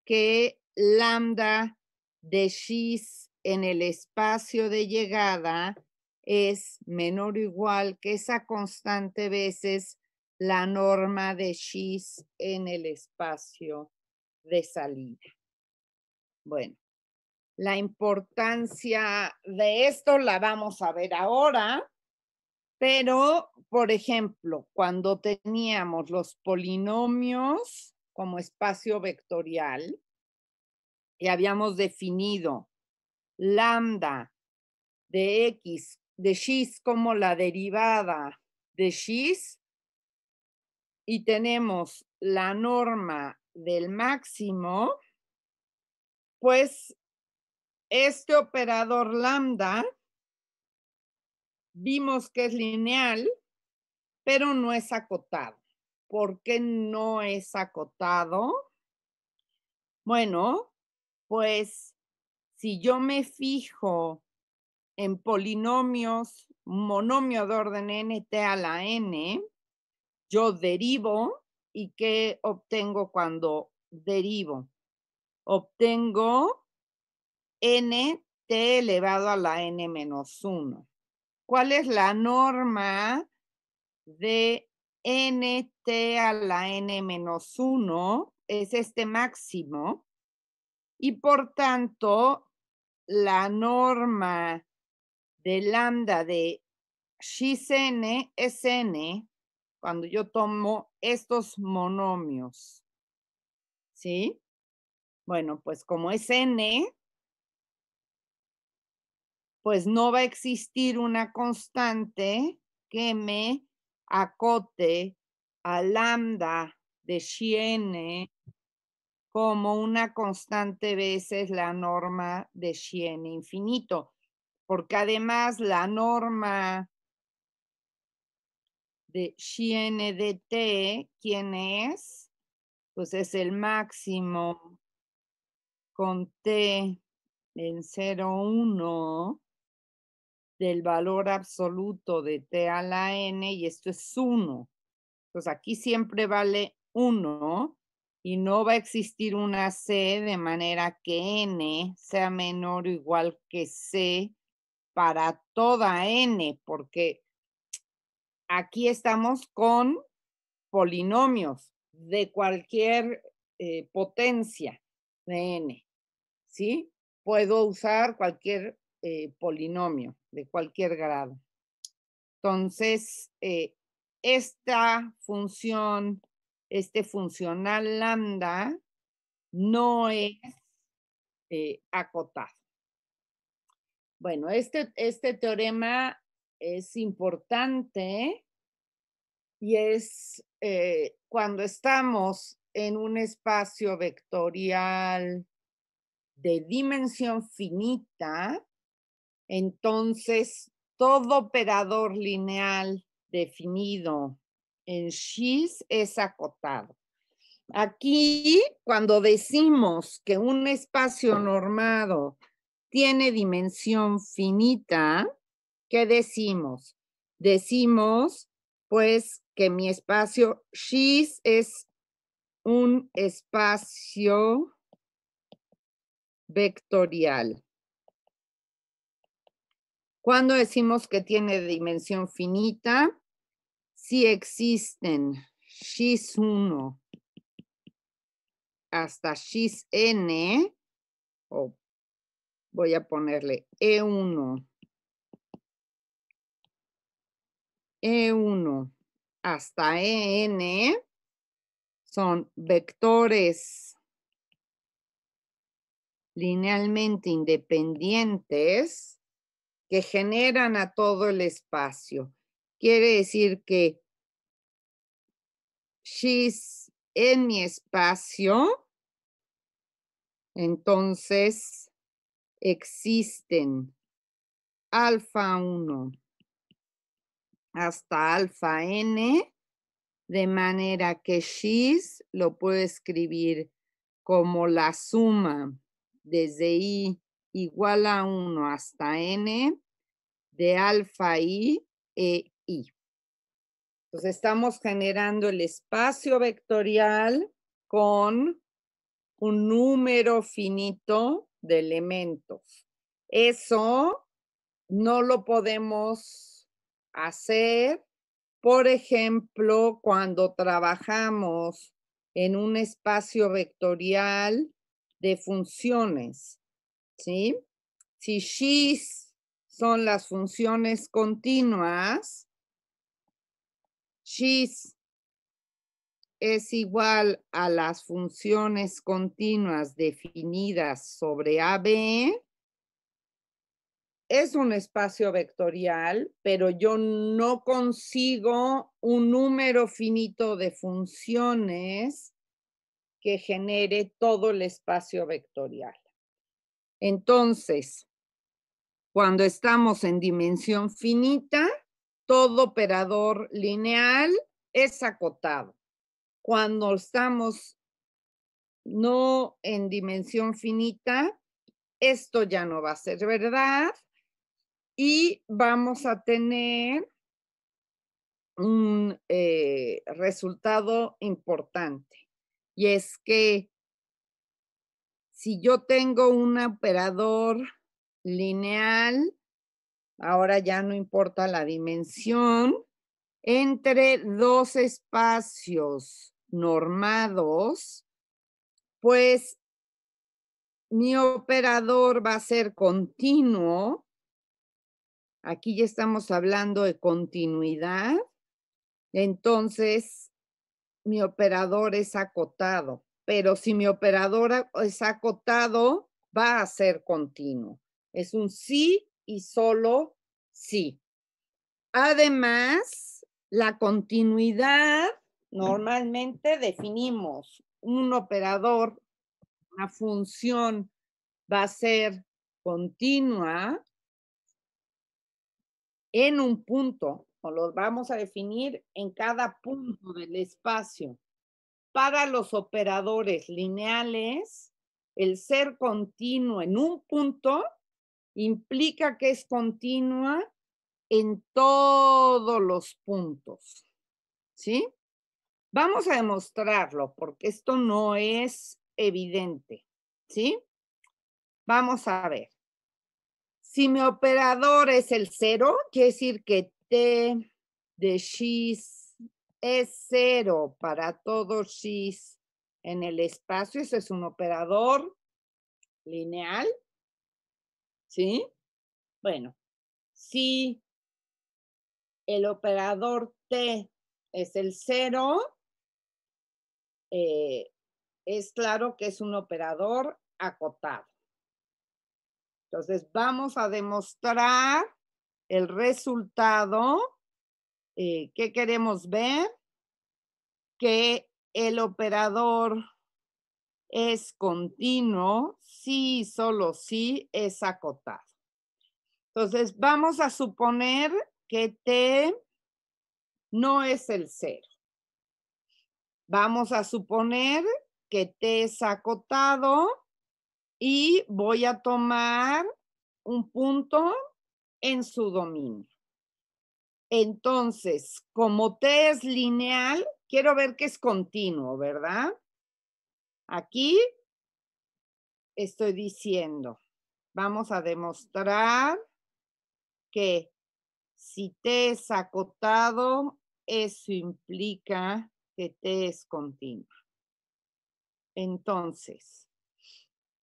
que lambda de x en el espacio de llegada es menor o igual que esa constante veces la norma de x en el espacio de salida. Bueno, la importancia de esto la vamos a ver ahora, pero, por ejemplo, cuando teníamos los polinomios como espacio vectorial y habíamos definido lambda de x, de x como la derivada de x, y tenemos la norma del máximo, pues este operador lambda vimos que es lineal, pero no es acotado. ¿Por qué no es acotado? Bueno, pues si yo me fijo en polinomios, monomio de orden nt a la n, yo derivo y ¿qué obtengo cuando derivo? Obtengo n t elevado a la n menos 1. ¿Cuál es la norma de n t a la n menos 1? Es este máximo. Y por tanto, la norma de lambda de xn es n cuando yo tomo estos monomios. ¿Sí? Bueno, pues como es n, pues no va a existir una constante que me acote a lambda de n como una constante veces la norma de n infinito, porque además la norma de N de T, ¿quién es? Pues es el máximo con T en 1 del valor absoluto de t a la n y esto es 1. Entonces aquí siempre vale 1 y no va a existir una c de manera que n sea menor o igual que c para toda n, porque aquí estamos con polinomios de cualquier eh, potencia de n, ¿sí? Puedo usar cualquier eh, polinomio de cualquier grado. Entonces, eh, esta función, este funcional lambda, no es eh, acotado. Bueno, este, este, teorema es importante y es cuando estamos en un espacio vectorial de dimensión finita, entonces, todo operador lineal definido en X es acotado. Aquí, cuando decimos que un espacio normado tiene dimensión finita, ¿qué decimos? Decimos, pues, que mi espacio X es un espacio vectorial. Cuando decimos que tiene dimensión finita, si existen x 1 hasta xn, n, voy a ponerle E1, E1 hasta e EN son vectores linealmente independientes que generan a todo el espacio. Quiere decir que she's en mi espacio, entonces existen alfa 1 hasta alfa n, de manera que she's lo puedo escribir como la suma desde i igual a 1 hasta n de alfa i e i. Entonces estamos generando el espacio vectorial con un número finito de elementos. Eso no lo podemos hacer, por ejemplo, cuando trabajamos en un espacio vectorial de funciones si X son las funciones continuas, X es igual a las funciones continuas definidas sobre AB. Es un espacio vectorial, pero yo no consigo un número finito de funciones que genere todo el espacio vectorial. Entonces, cuando estamos en dimensión finita, todo operador lineal es acotado. Cuando estamos no en dimensión finita, esto ya no va a ser verdad y vamos a tener un eh, resultado importante. Y es que si yo tengo un operador lineal, ahora ya no importa la dimensión, entre dos espacios normados, pues mi operador va a ser continuo. Aquí ya estamos hablando de continuidad. Entonces, mi operador es acotado pero si mi operador es acotado, va a ser continuo. Es un sí y solo sí. Además, la continuidad, normalmente definimos un operador, una función va a ser continua en un punto, o lo vamos a definir en cada punto del espacio para los operadores lineales, el ser continuo en un punto implica que es continua en todos los puntos. ¿Sí? Vamos a demostrarlo porque esto no es evidente. ¿Sí? Vamos a ver. Si mi operador es el cero, quiere decir que T de X es cero para todos X en el espacio. Ese es un operador lineal. ¿Sí? Bueno, si el operador T es el cero, eh, es claro que es un operador acotado. Entonces, vamos a demostrar el resultado eh, ¿qué queremos ver? Que el operador es continuo si y solo si es acotado. Entonces, vamos a suponer que T no es el cero. Vamos a suponer que T es acotado y voy a tomar un punto en su dominio. Entonces, como T es lineal, quiero ver que es continuo, ¿verdad? Aquí estoy diciendo, vamos a demostrar que si T es acotado, eso implica que T es continuo. Entonces,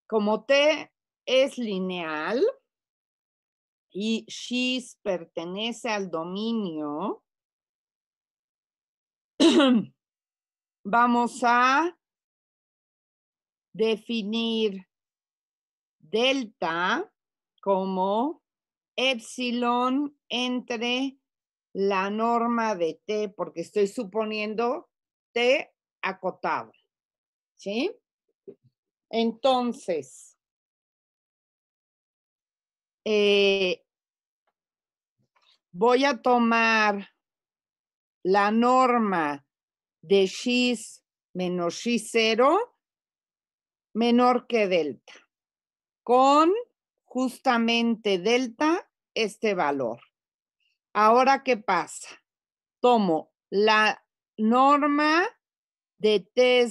como T es lineal, y X pertenece al dominio, vamos a definir delta como epsilon entre la norma de T, porque estoy suponiendo T acotado. ¿Sí? Entonces, eh, voy a tomar la norma de x menos x0 menor que delta, con justamente delta este valor. Ahora, ¿qué pasa? Tomo la norma de t,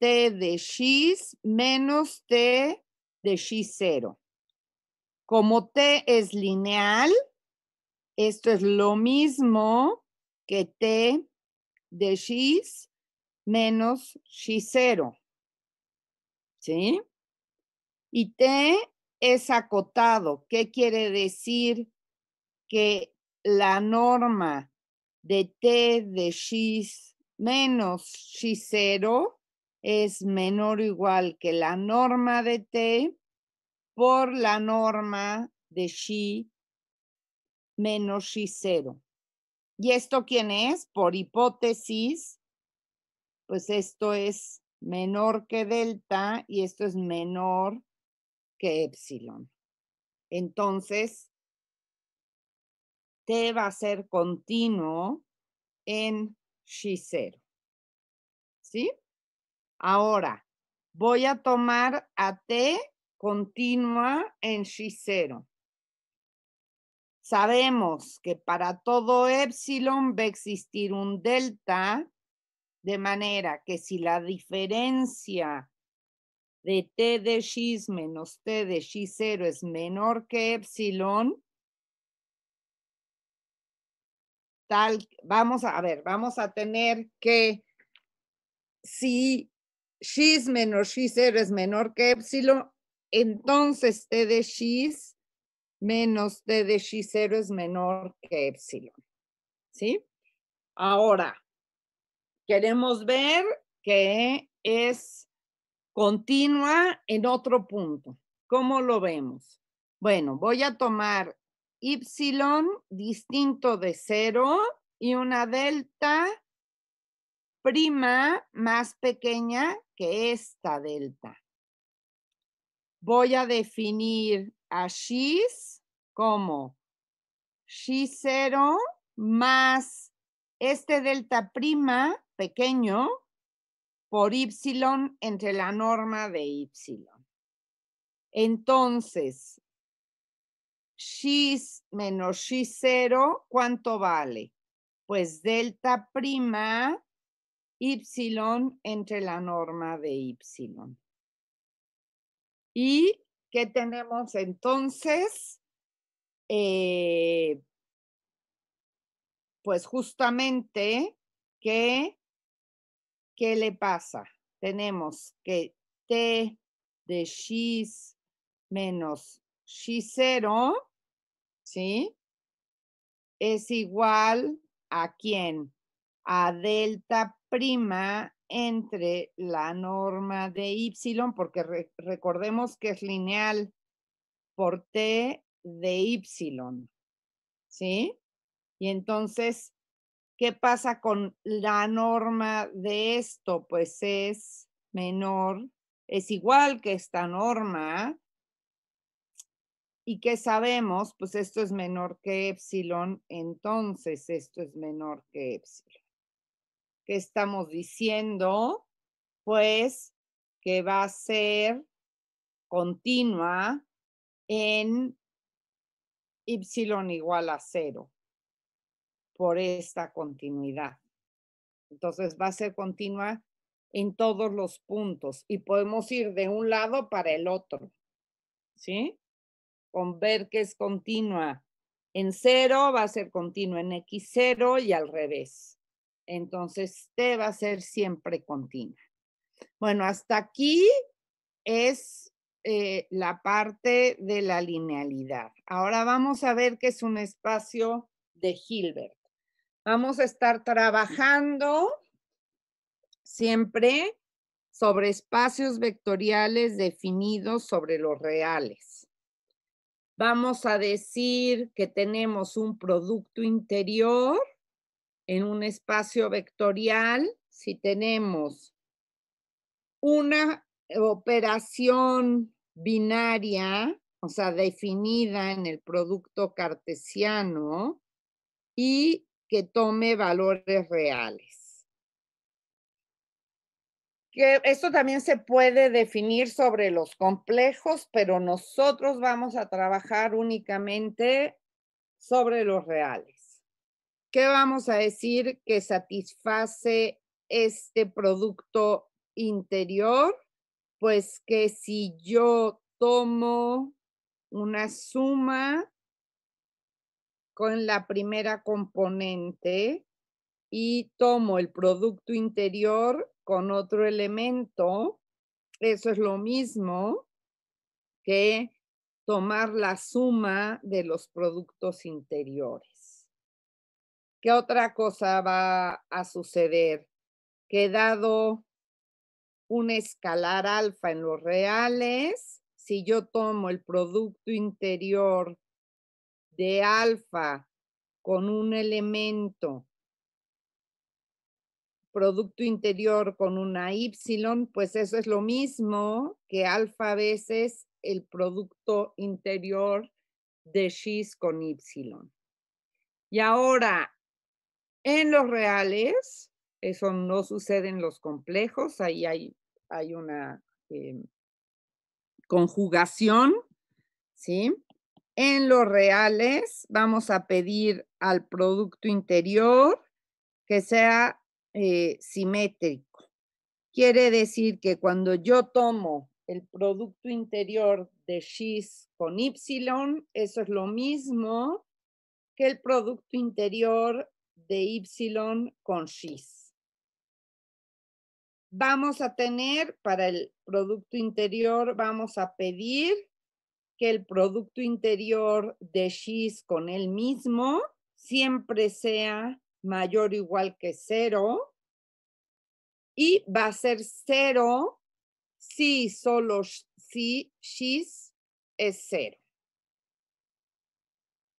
de x menos t de x0. Como t es lineal, esto es lo mismo que T de X menos X X0. ¿Sí? Y T es acotado. ¿Qué quiere decir? Que la norma de T de X menos X 0 es menor o igual que la norma de T por la norma de X menos X cero. ¿Y esto quién es? Por hipótesis, pues esto es menor que delta y esto es menor que epsilon. Entonces, T va a ser continuo en X0. ¿Sí? Ahora, voy a tomar a T continua en x cero sabemos que para todo epsilon va a existir un delta, de manera que si la diferencia de t de x menos t de x0 es menor que epsilon, tal, vamos a, ver, vamos a tener que si x menos x0 es menor que epsilon, entonces t de x menos de X0 es menor que epsilon. ¿Sí? Ahora, queremos ver que es continua en otro punto. ¿Cómo lo vemos? Bueno, voy a tomar y distinto de cero y una delta prima más pequeña que esta delta. Voy a definir a x como x 0 más este delta prima pequeño por Y entre la norma de Y. Entonces, X menos X0, ¿cuánto vale? Pues delta prima Y entre la norma de Y. ¿Y qué tenemos entonces? Eh, pues justamente que, ¿qué le pasa? Tenemos que T de X menos cero ¿sí? Es igual a quién? A delta prima entre la norma de y, porque recordemos que es lineal por t de Y, ¿sí? Y entonces, ¿qué pasa con la norma de esto? Pues es menor, es igual que esta norma. ¿Y qué sabemos? Pues esto es menor que epsilon, entonces esto es menor que epsilon. ¿Qué estamos diciendo? Pues que va a ser continua en y igual a cero por esta continuidad. Entonces va a ser continua en todos los puntos y podemos ir de un lado para el otro. ¿Sí? Con ver que es continua en cero va a ser continua en x0 y al revés. Entonces T va a ser siempre continua. Bueno, hasta aquí es eh, la parte de la linealidad. Ahora vamos a ver qué es un espacio de Hilbert. Vamos a estar trabajando siempre sobre espacios vectoriales definidos sobre los reales. Vamos a decir que tenemos un producto interior en un espacio vectorial. Si tenemos una operación binaria, o sea, definida en el producto cartesiano y que tome valores reales. esto también se puede definir sobre los complejos, pero nosotros vamos a trabajar únicamente sobre los reales. ¿Qué vamos a decir que satisface este producto interior? pues que si yo tomo una suma con la primera componente y tomo el producto interior con otro elemento, eso es lo mismo que tomar la suma de los productos interiores. ¿Qué otra cosa va a suceder? quedado un escalar alfa en los reales, si yo tomo el producto interior de alfa con un elemento, producto interior con una y, pues eso es lo mismo que alfa veces el producto interior de x con y. Y ahora, en los reales, eso no sucede en los complejos, ahí hay hay una eh, conjugación, ¿sí? En los reales vamos a pedir al Producto Interior que sea eh, simétrico. Quiere decir que cuando yo tomo el Producto Interior de X con Y, eso es lo mismo que el Producto Interior de Y con X vamos a tener para el Producto Interior, vamos a pedir que el Producto Interior de X con él mismo siempre sea mayor o igual que cero y va a ser cero si solo si X es cero.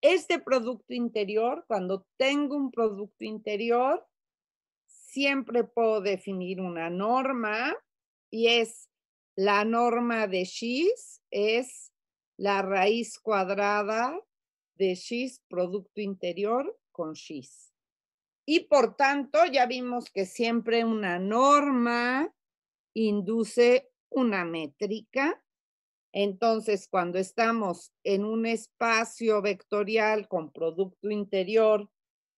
Este producto interior, cuando tengo un producto interior, siempre puedo definir una norma y es la norma de x es la raíz cuadrada de x producto interior con x. Y por tanto, ya vimos que siempre una norma induce una métrica. Entonces, cuando estamos en un espacio vectorial con producto interior,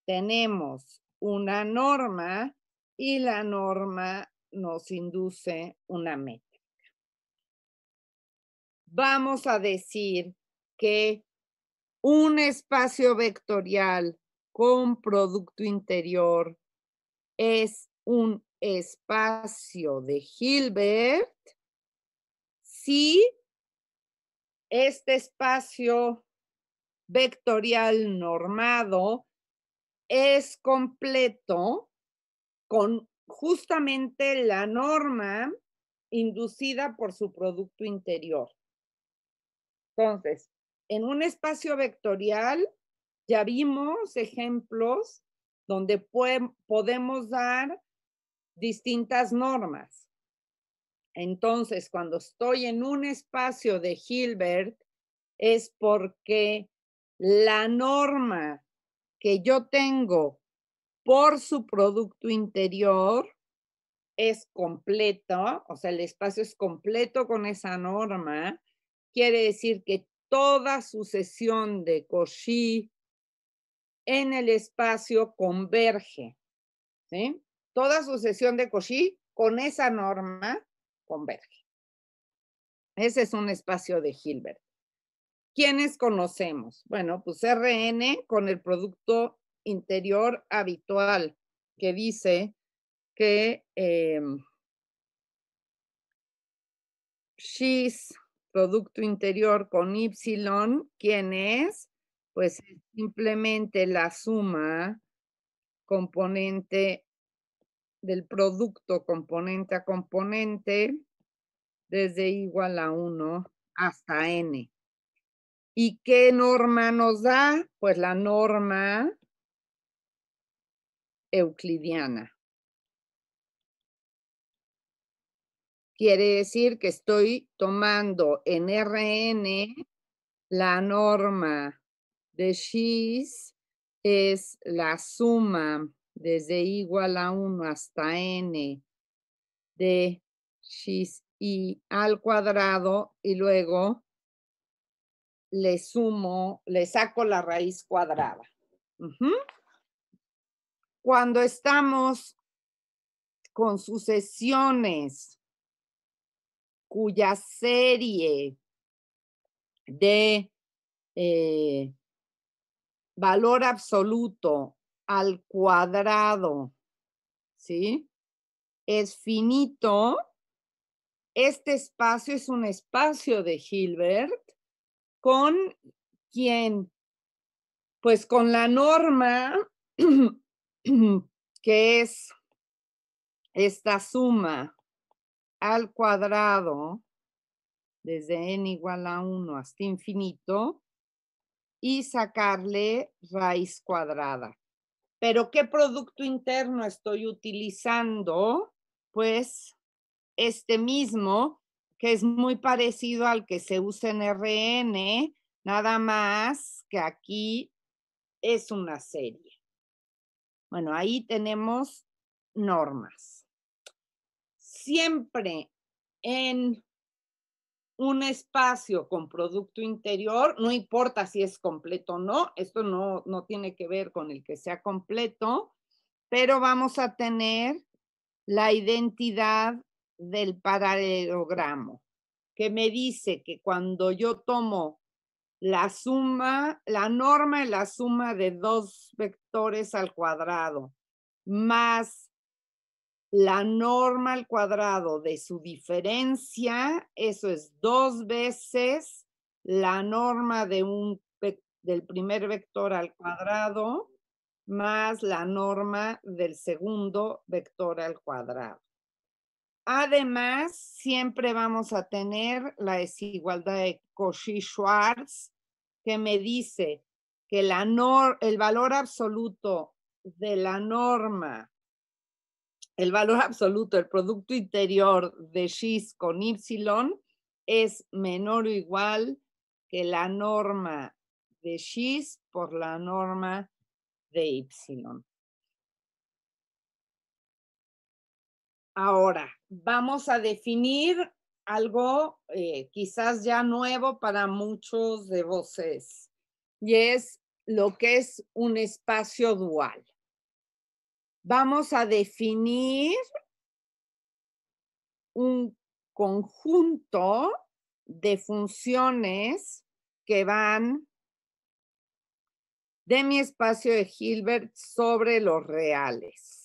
tenemos una norma y la norma nos induce una métrica. Vamos a decir que un espacio vectorial con producto interior es un espacio de Hilbert si este espacio vectorial normado es completo con justamente la norma inducida por su producto interior. Entonces, en un espacio vectorial ya vimos ejemplos donde podemos dar distintas normas. Entonces, cuando estoy en un espacio de Hilbert, es porque la norma que yo tengo por su Producto Interior es completo, o sea, el espacio es completo con esa norma, quiere decir que toda sucesión de Cauchy en el espacio converge. ¿sí? Toda sucesión de Cauchy con esa norma converge. Ese es un espacio de Hilbert. ¿Quiénes conocemos? Bueno, pues RN con el producto interior habitual que dice que X em, producto interior con Y, ¿quién es? Pues simplemente la suma componente del producto componente a componente desde igual a 1 hasta n. ¿Y qué norma nos da? Pues la norma euclidiana. Quiere decir que estoy tomando en RN la norma de X es la suma desde igual a 1 hasta N de X y al cuadrado y luego le sumo, le saco la raíz cuadrada cuando estamos con sucesiones cuya serie de eh, valor absoluto al cuadrado, ¿sí? Es finito. Este espacio es un espacio de Hilbert con quien, pues con la norma que es esta suma al cuadrado desde n igual a 1 hasta infinito y sacarle raíz cuadrada. Pero ¿qué producto interno estoy utilizando? Pues este mismo, que es muy parecido al que se usa en RN, nada más que aquí es una serie. Bueno, ahí tenemos normas. Siempre en un espacio con producto interior, no importa si es completo o no, esto no, no tiene que ver con el que sea completo, pero vamos a tener la identidad del paralelogramo, que me dice que cuando yo tomo la suma, la norma es la suma de dos vectores al cuadrado más la norma al cuadrado de su diferencia, eso es dos veces la norma de un, del primer vector al cuadrado más la norma del segundo vector al cuadrado. Además, siempre vamos a tener la desigualdad de Cauchy-Schwarz, que me dice que el valor absoluto de la norma, el valor absoluto del Producto Interior de X con Y es menor o igual que la norma de X por la norma de Y. Ahora, vamos a definir algo eh, quizás ya nuevo para muchos de vosotros. y es lo que es un espacio dual. Vamos a definir un conjunto de funciones que van de mi espacio de Hilbert sobre los reales.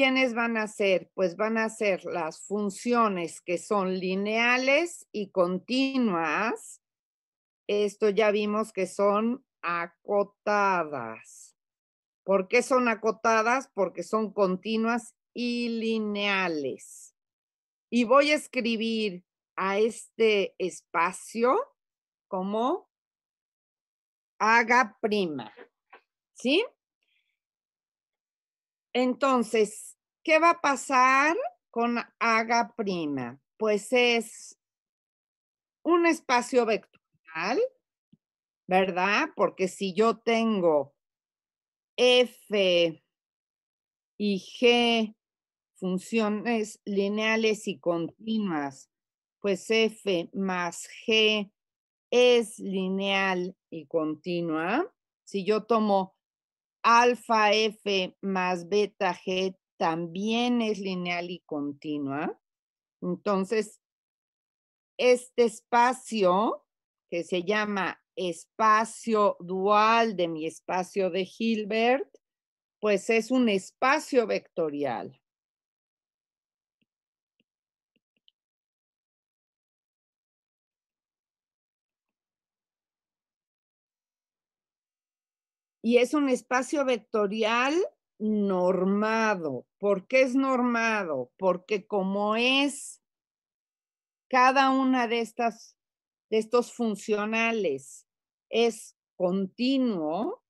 ¿Quiénes van a ser? Pues van a ser las funciones que son lineales y continuas. Esto ya vimos que son acotadas. ¿Por qué son acotadas? Porque son continuas y lineales. Y voy a escribir a este espacio como haga prima. ¿Sí? Entonces, ¿qué va a pasar con haga prima? Pues es un espacio vectorial, ¿verdad? Porque si yo tengo F y G funciones lineales y continuas, pues F más G es lineal y continua. Si yo tomo alfa F más beta G también es lineal y continua. Entonces, este espacio que se llama espacio dual de mi espacio de Hilbert, pues es un espacio vectorial. y es un espacio vectorial normado. ¿Por qué es normado? Porque como es cada una de estas de estos funcionales es continuo,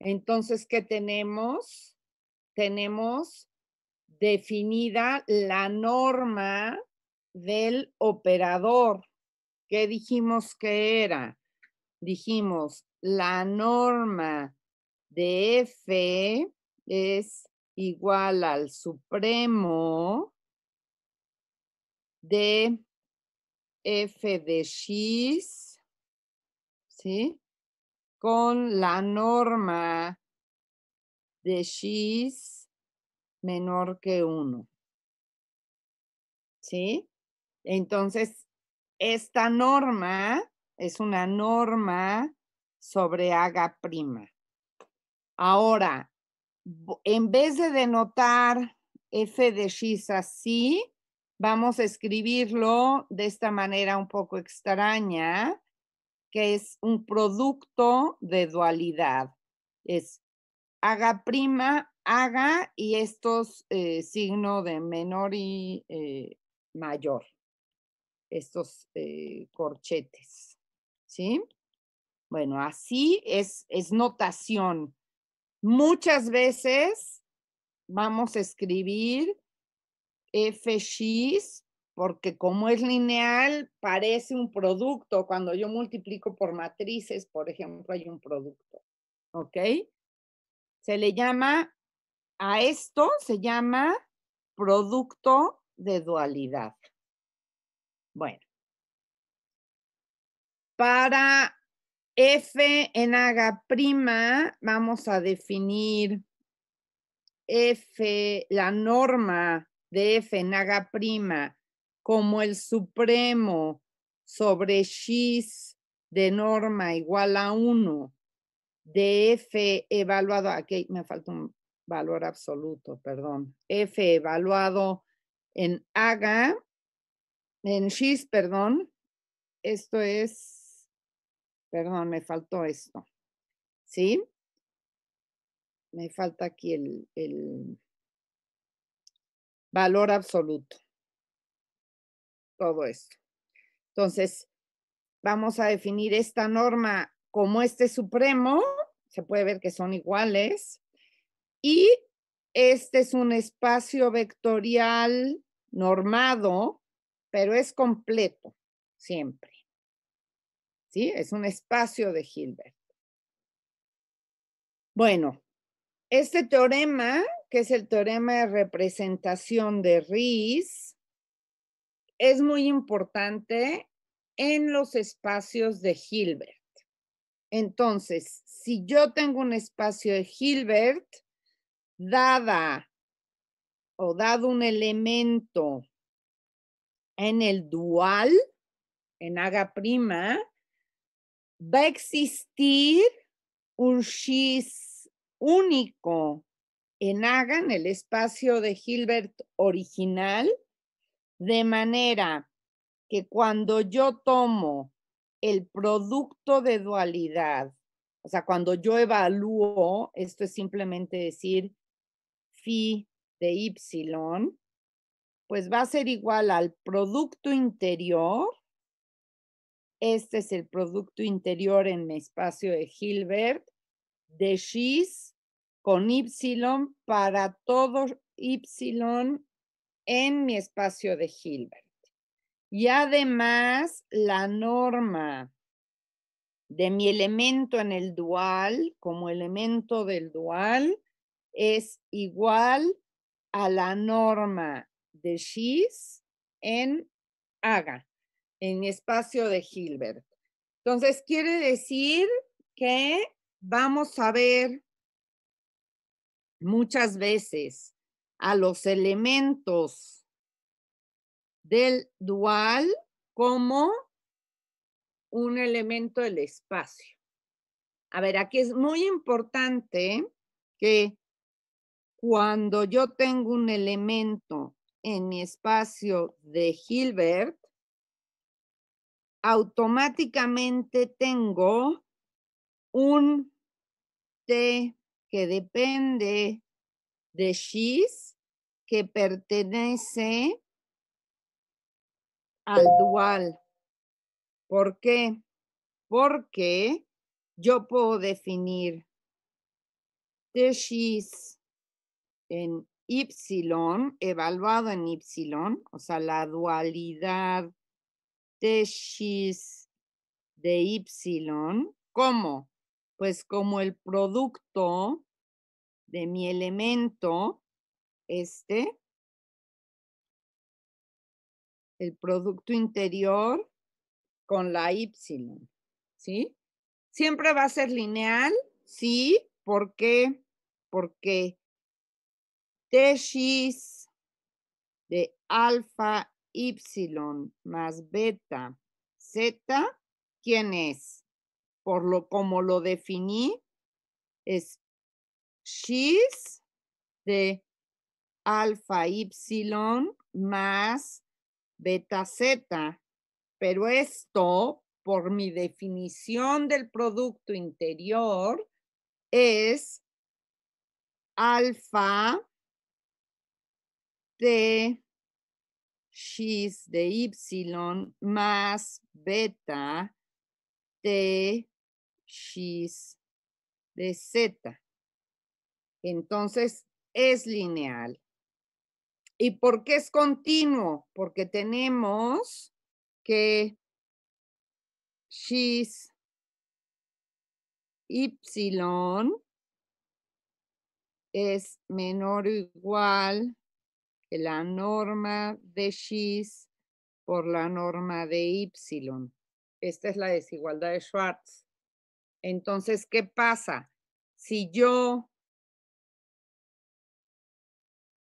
entonces ¿qué tenemos? Tenemos definida la norma del operador. ¿Qué dijimos que era? Dijimos la norma de f es igual al supremo de f de x, ¿sí? Con la norma de x menor que 1. ¿Sí? Entonces, esta norma es una norma sobre haga prima. Ahora, en vez de denotar F de X así, vamos a escribirlo de esta manera un poco extraña, que es un producto de dualidad. Es haga prima, haga y estos eh, signos de menor y eh, mayor, estos eh, corchetes. ¿Sí? Bueno, así es, es notación Muchas veces vamos a escribir fx porque como es lineal, parece un producto. Cuando yo multiplico por matrices, por ejemplo, hay un producto. ¿Ok? Se le llama, a esto se llama producto de dualidad. Bueno, para F en haga prima, vamos a definir F, la norma de F en haga prima como el supremo sobre x de norma igual a 1 de F evaluado, aquí me falta un valor absoluto, perdón, F evaluado en haga, en x, perdón, esto es Perdón, me faltó esto. ¿Sí? Me falta aquí el, valor absoluto. Todo esto. Entonces, vamos a definir esta norma como este supremo. Se puede ver que son iguales. Y este es un espacio vectorial normado, pero es completo siempre. ¿sí? Es un espacio de Hilbert. Bueno, este teorema, que es el teorema de representación de Ries, es muy importante en los espacios de Hilbert. Entonces, si yo tengo un espacio de Hilbert, dada o dado un elemento en el dual, en haga prima, va a existir un X único en Hagan, el espacio de Hilbert original, de manera que cuando yo tomo el producto de dualidad, o sea, cuando yo evalúo, esto es simplemente decir phi de y, pues va a ser igual al producto interior este es el Producto Interior en mi espacio de Hilbert, de X con Y para todo Y en mi espacio de Hilbert. Y además la norma de mi elemento en el dual, como elemento del dual, es igual a la norma de X en haga en espacio de Hilbert. Entonces, quiere decir que vamos a ver muchas veces a los elementos del dual como un elemento del espacio. A ver, aquí es muy importante que cuando yo tengo un elemento en mi espacio de Hilbert, automáticamente tengo un T que depende de X que pertenece al dual. ¿Por qué? Porque yo puedo definir TX en y, evaluado en y, o sea, la dualidad de de y. ¿Cómo? Pues como el producto de mi elemento, este, el producto interior con la y, ¿sí? ¿Siempre va a ser lineal? Sí, ¿por qué? Porque tesis de alfa y más beta z, ¿quién es? Por lo como lo definí, es X de alfa y más beta z. Pero esto, por mi definición del producto interior, es alfa de X de Y más beta de X de Z. Entonces, es lineal. ¿Y por qué es continuo? Porque tenemos que X, Y es menor o igual la norma de X por la norma de Y. Esta es la desigualdad de Schwartz. Entonces, ¿qué pasa? Si yo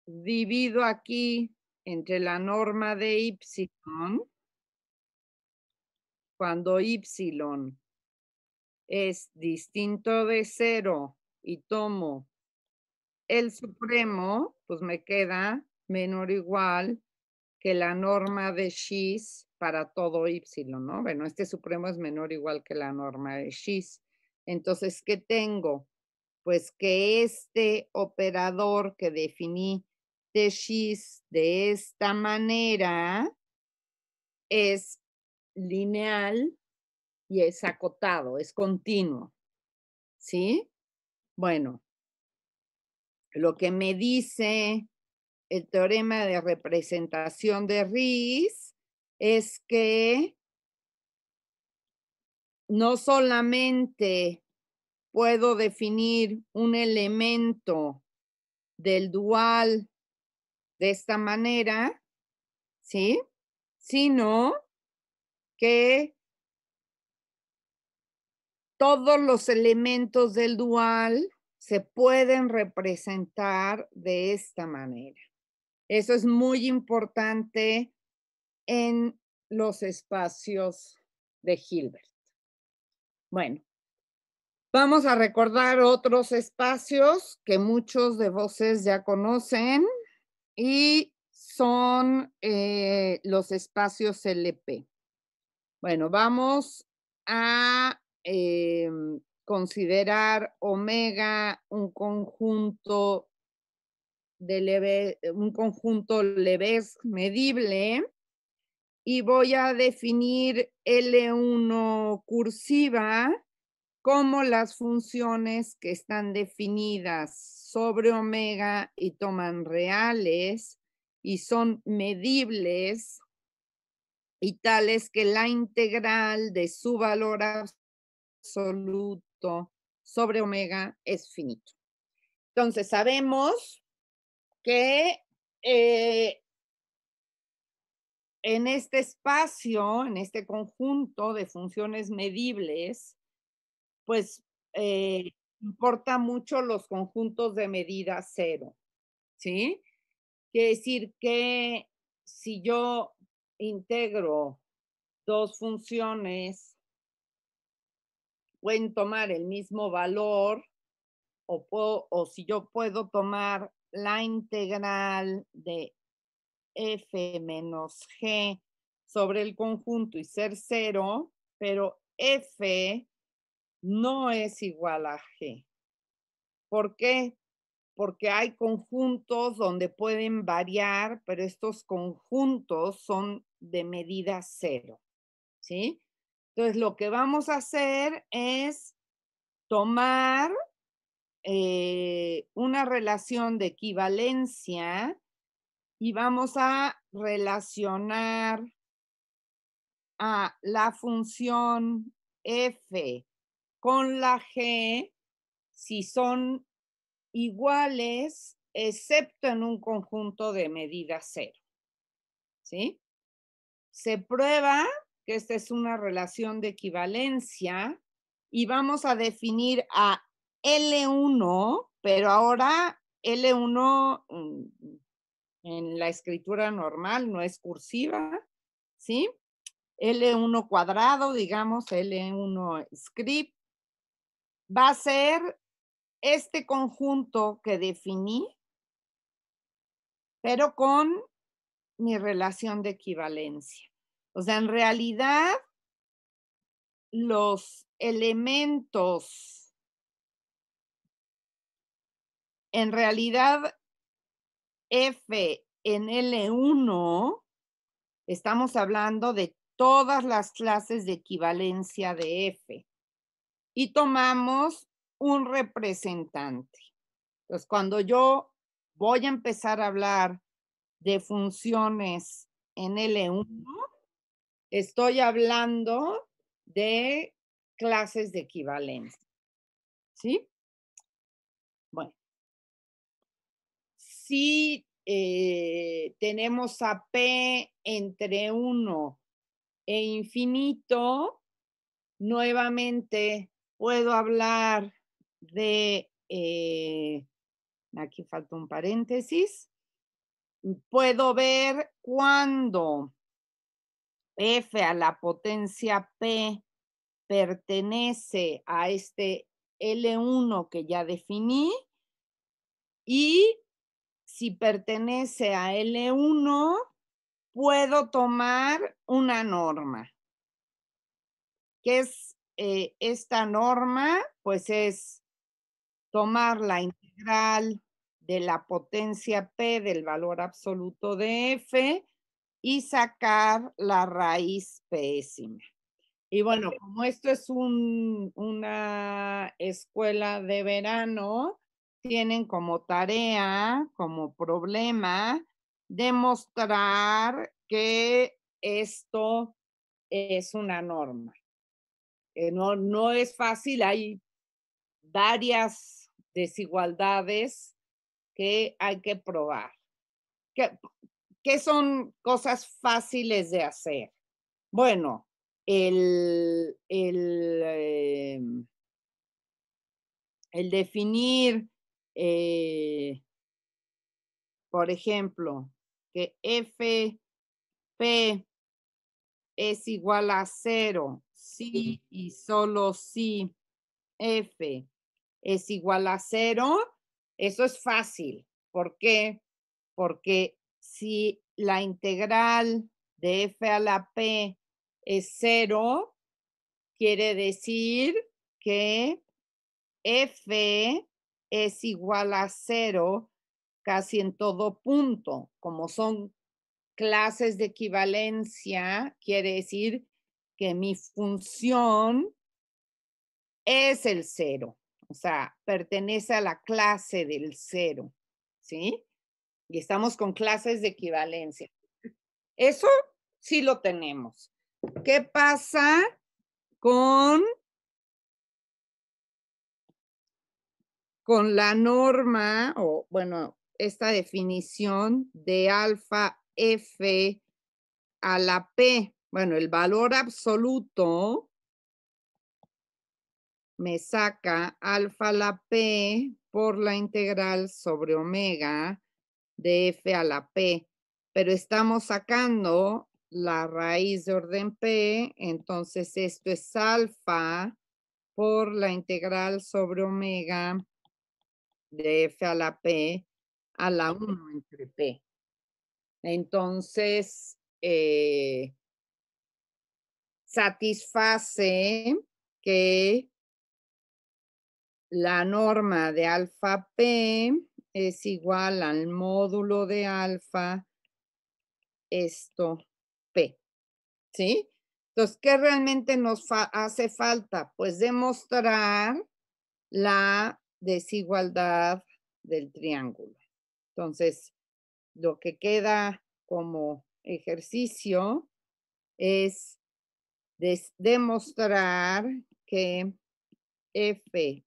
divido aquí entre la norma de Y, cuando Y es distinto de cero y tomo el supremo, pues me queda menor o igual que la norma de x para todo y, ¿no? Bueno, este supremo es menor o igual que la norma de x. Entonces, ¿qué tengo? Pues que este operador que definí de x de esta manera es lineal y es acotado, es continuo. ¿Sí? Bueno, lo que me dice el teorema de representación de Ries es que no solamente puedo definir un elemento del dual de esta manera, ¿sí? Sino que todos los elementos del dual se pueden representar de esta manera. Eso es muy importante en los espacios de Hilbert. Bueno, vamos a recordar otros espacios que muchos de voces ya conocen y son eh, los espacios LP. Bueno, vamos a em, considerar omega un conjunto de eh, un conjunto leves medible y voy a definir L1 cursiva como las funciones que están definidas sobre omega y toman reales y son medibles y tales que la integral de su valor absoluto sobre omega es finito. Entonces sabemos que eh, en este espacio, en este conjunto de funciones medibles, pues eh, importa mucho los conjuntos de medida cero, ¿sí? Quiere decir que si yo integro dos funciones, pueden tomar el mismo valor o, o si yo puedo tomar la integral de f menos g sobre el conjunto y ser cero, pero f no es igual a g. ¿Por qué? Porque hay conjuntos donde pueden variar, pero estos conjuntos son de medida cero. ¿Sí? Entonces, lo que vamos a hacer es tomar eh, una relación de equivalencia y vamos a relacionar a la función f con la g si son iguales excepto en un conjunto de medida cero. ¿Sí? Se prueba que esta es una relación de equivalencia y vamos a definir a L1, pero ahora L1 mm, en la escritura normal no es cursiva, ¿sí? L1 cuadrado, digamos, L1 script, va a ser este conjunto que definí, pero con mi relación de equivalencia. O sea, en realidad, los elementos en realidad F en L1 estamos hablando de todas las clases de equivalencia de F y tomamos un representante. Entonces, cuando yo voy a empezar a hablar de funciones en L1, estoy hablando de clases de equivalencia. ¿Sí? si eh, tenemos a P entre 1 e infinito, nuevamente puedo hablar de, eh, aquí falta un paréntesis, puedo ver cuando F a la potencia P pertenece a este L1 que ya definí y si pertenece a L1, puedo tomar una norma. ¿Qué es eh, esta norma? Pues es tomar la integral de la potencia P del valor absoluto de F y sacar la raíz pésima. Y bueno, como esto es una escuela de verano, tienen como tarea, como problema, demostrar que esto es una norma. Eh, no, no es fácil, hay varias desigualdades que hay que probar. ¿Qué, son cosas fáciles de hacer? Bueno, el, el em, definir eh, por ejemplo, que p es igual a cero si y solo si F es igual a cero, eso es fácil. ¿Por qué? Porque si la integral de F a la P es cero, quiere decir que F es igual a cero casi en todo punto. Como son clases de equivalencia, quiere decir que mi función es el cero, o sea, pertenece a la clase del cero, ¿sí? Y estamos con clases de equivalencia. Eso sí lo tenemos. ¿Qué pasa con con la norma o, bueno, esta definición de alfa F a la P. Bueno, el valor absoluto me saca alfa a la P por la integral sobre omega de F a la P. Pero estamos sacando la raíz de orden P, entonces esto es alfa por la integral sobre omega de F a la P a la 1 entre P. Entonces, eh satisface que la norma de alfa P es igual al módulo de alfa, esto P. ¿Sí? Entonces, ¿qué realmente nos hace falta? Pues demostrar la desigualdad del triángulo. Entonces, lo que queda como ejercicio es demostrar que F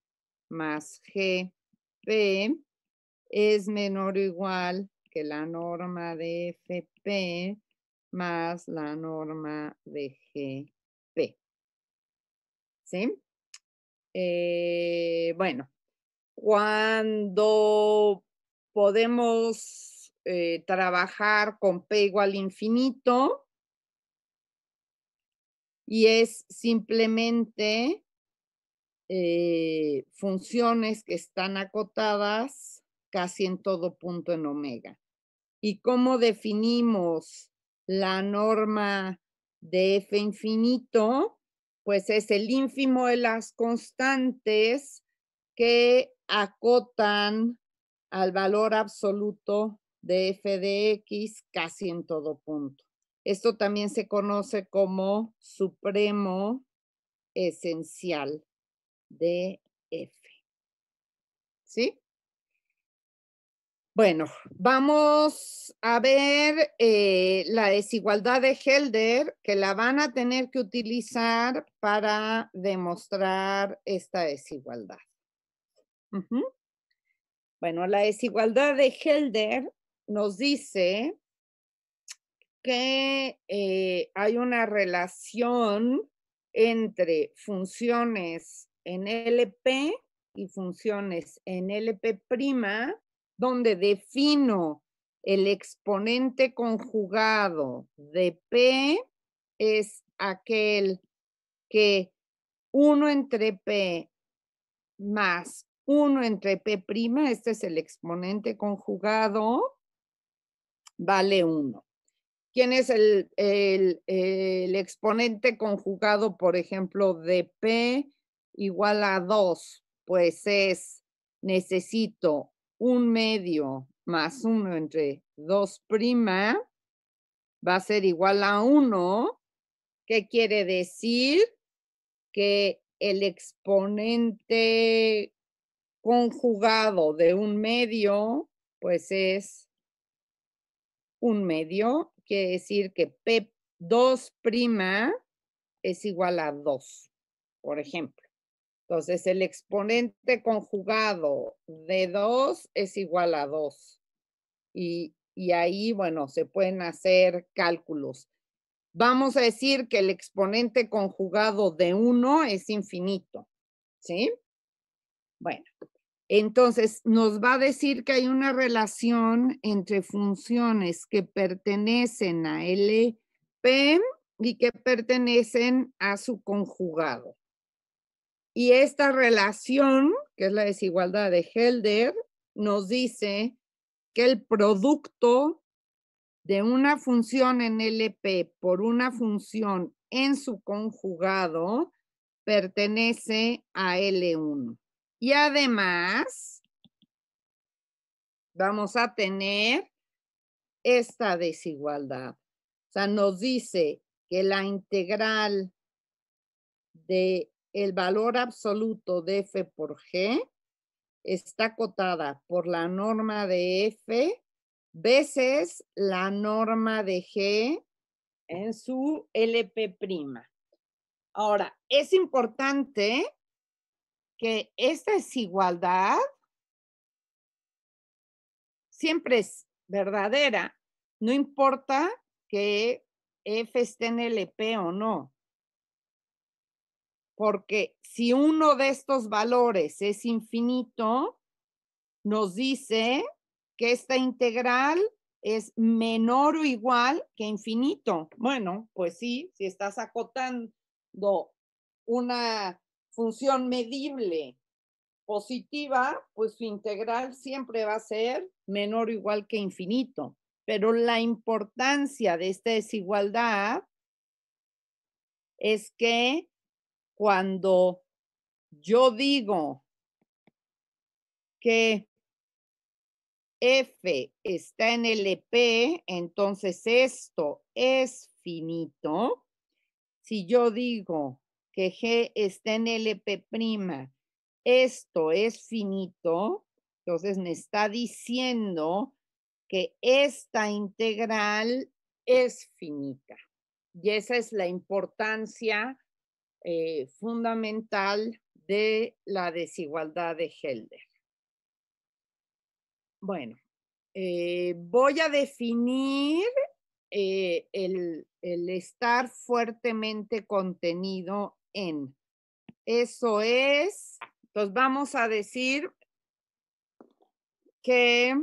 más GP es menor o igual que la norma de FP más la norma de GP. ¿Sí? Eh, bueno, cuando podemos eh, trabajar con P igual infinito y es simplemente eh, funciones que están acotadas casi en todo punto en omega. ¿Y cómo definimos la norma de F infinito? Pues es el ínfimo de las constantes que acotan al valor absoluto de f de x casi en todo punto. Esto también se conoce como supremo esencial de f. ¿Sí? Bueno, vamos a ver eh, la desigualdad de Helder que la van a tener que utilizar para demostrar esta desigualdad. Bueno, la desigualdad de Helder nos dice que eh, hay una relación entre funciones en LP y funciones en LP', donde defino el exponente conjugado de P es aquel que 1 entre P más 1 entre P', este es el exponente conjugado, vale 1. ¿Quién es el, el, exponente conjugado, por ejemplo, de P igual a 2? Pues es, necesito un medio más 1 entre 2', va a ser igual a 1. ¿Qué quiere decir? Que el exponente conjugado de un medio, pues es un medio, quiere decir que P2' es igual a 2, por ejemplo. Entonces, el exponente conjugado de 2 es igual a 2. Y, y ahí, bueno, se pueden hacer cálculos. Vamos a decir que el exponente conjugado de 1 es infinito, ¿sí? Bueno, entonces, nos va a decir que hay una relación entre funciones que pertenecen a LP y que pertenecen a su conjugado. Y esta relación, que es la desigualdad de Helder, nos dice que el producto de una función en LP por una función en su conjugado pertenece a L1. Y además, vamos a tener esta desigualdad. O sea, nos dice que la integral de el valor absoluto de f por g está acotada por la norma de f veces la norma de g en su LP'. Ahora, es importante que esta desigualdad siempre es verdadera, no importa que F esté en LP e o no. Porque si uno de estos valores es infinito, nos dice que esta integral es menor o igual que infinito. Bueno, pues sí, si estás acotando una función medible positiva, pues su integral siempre va a ser menor o igual que infinito. Pero la importancia de esta desigualdad es que cuando yo digo que F está en LP, e entonces esto es finito. Si yo digo que G está en LP', esto es finito, entonces me está diciendo que esta integral es finita. Y esa es la importancia eh, fundamental de la desigualdad de Helder. Bueno, eh, voy a definir eh, el, el estar fuertemente contenido en. Eso es. Entonces vamos a decir que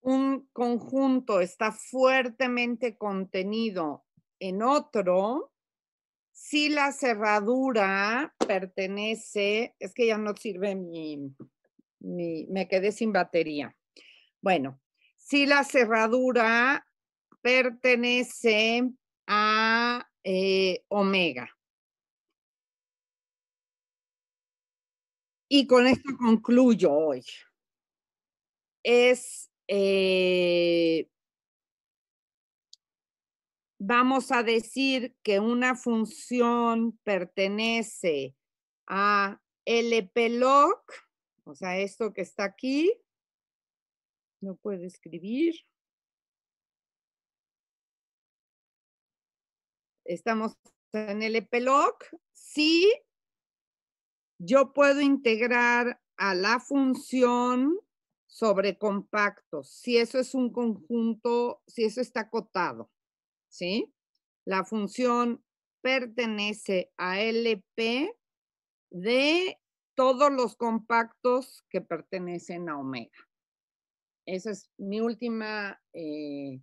un conjunto está fuertemente contenido en otro si la cerradura pertenece, es que ya no sirve mi, mi me quedé sin batería. Bueno, si la cerradura pertenece a eh, Omega. Y con esto concluyo hoy. Es, eh, vamos a decir que una función pertenece a LPLOC, o sea, esto que está aquí, no puedo escribir. estamos en el EPELOC, si yo puedo integrar a la función sobre compactos, si eso es un conjunto, si eso está acotado, ¿sí? La función pertenece a LP de todos los compactos que pertenecen a omega. Esa es mi última eh,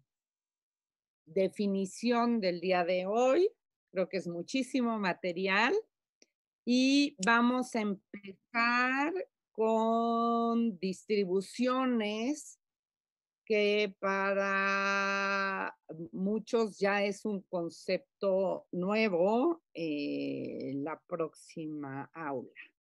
definición del día de hoy. Creo que es muchísimo material. Y vamos a empezar con distribuciones que para muchos ya es un concepto nuevo en eh, la próxima aula.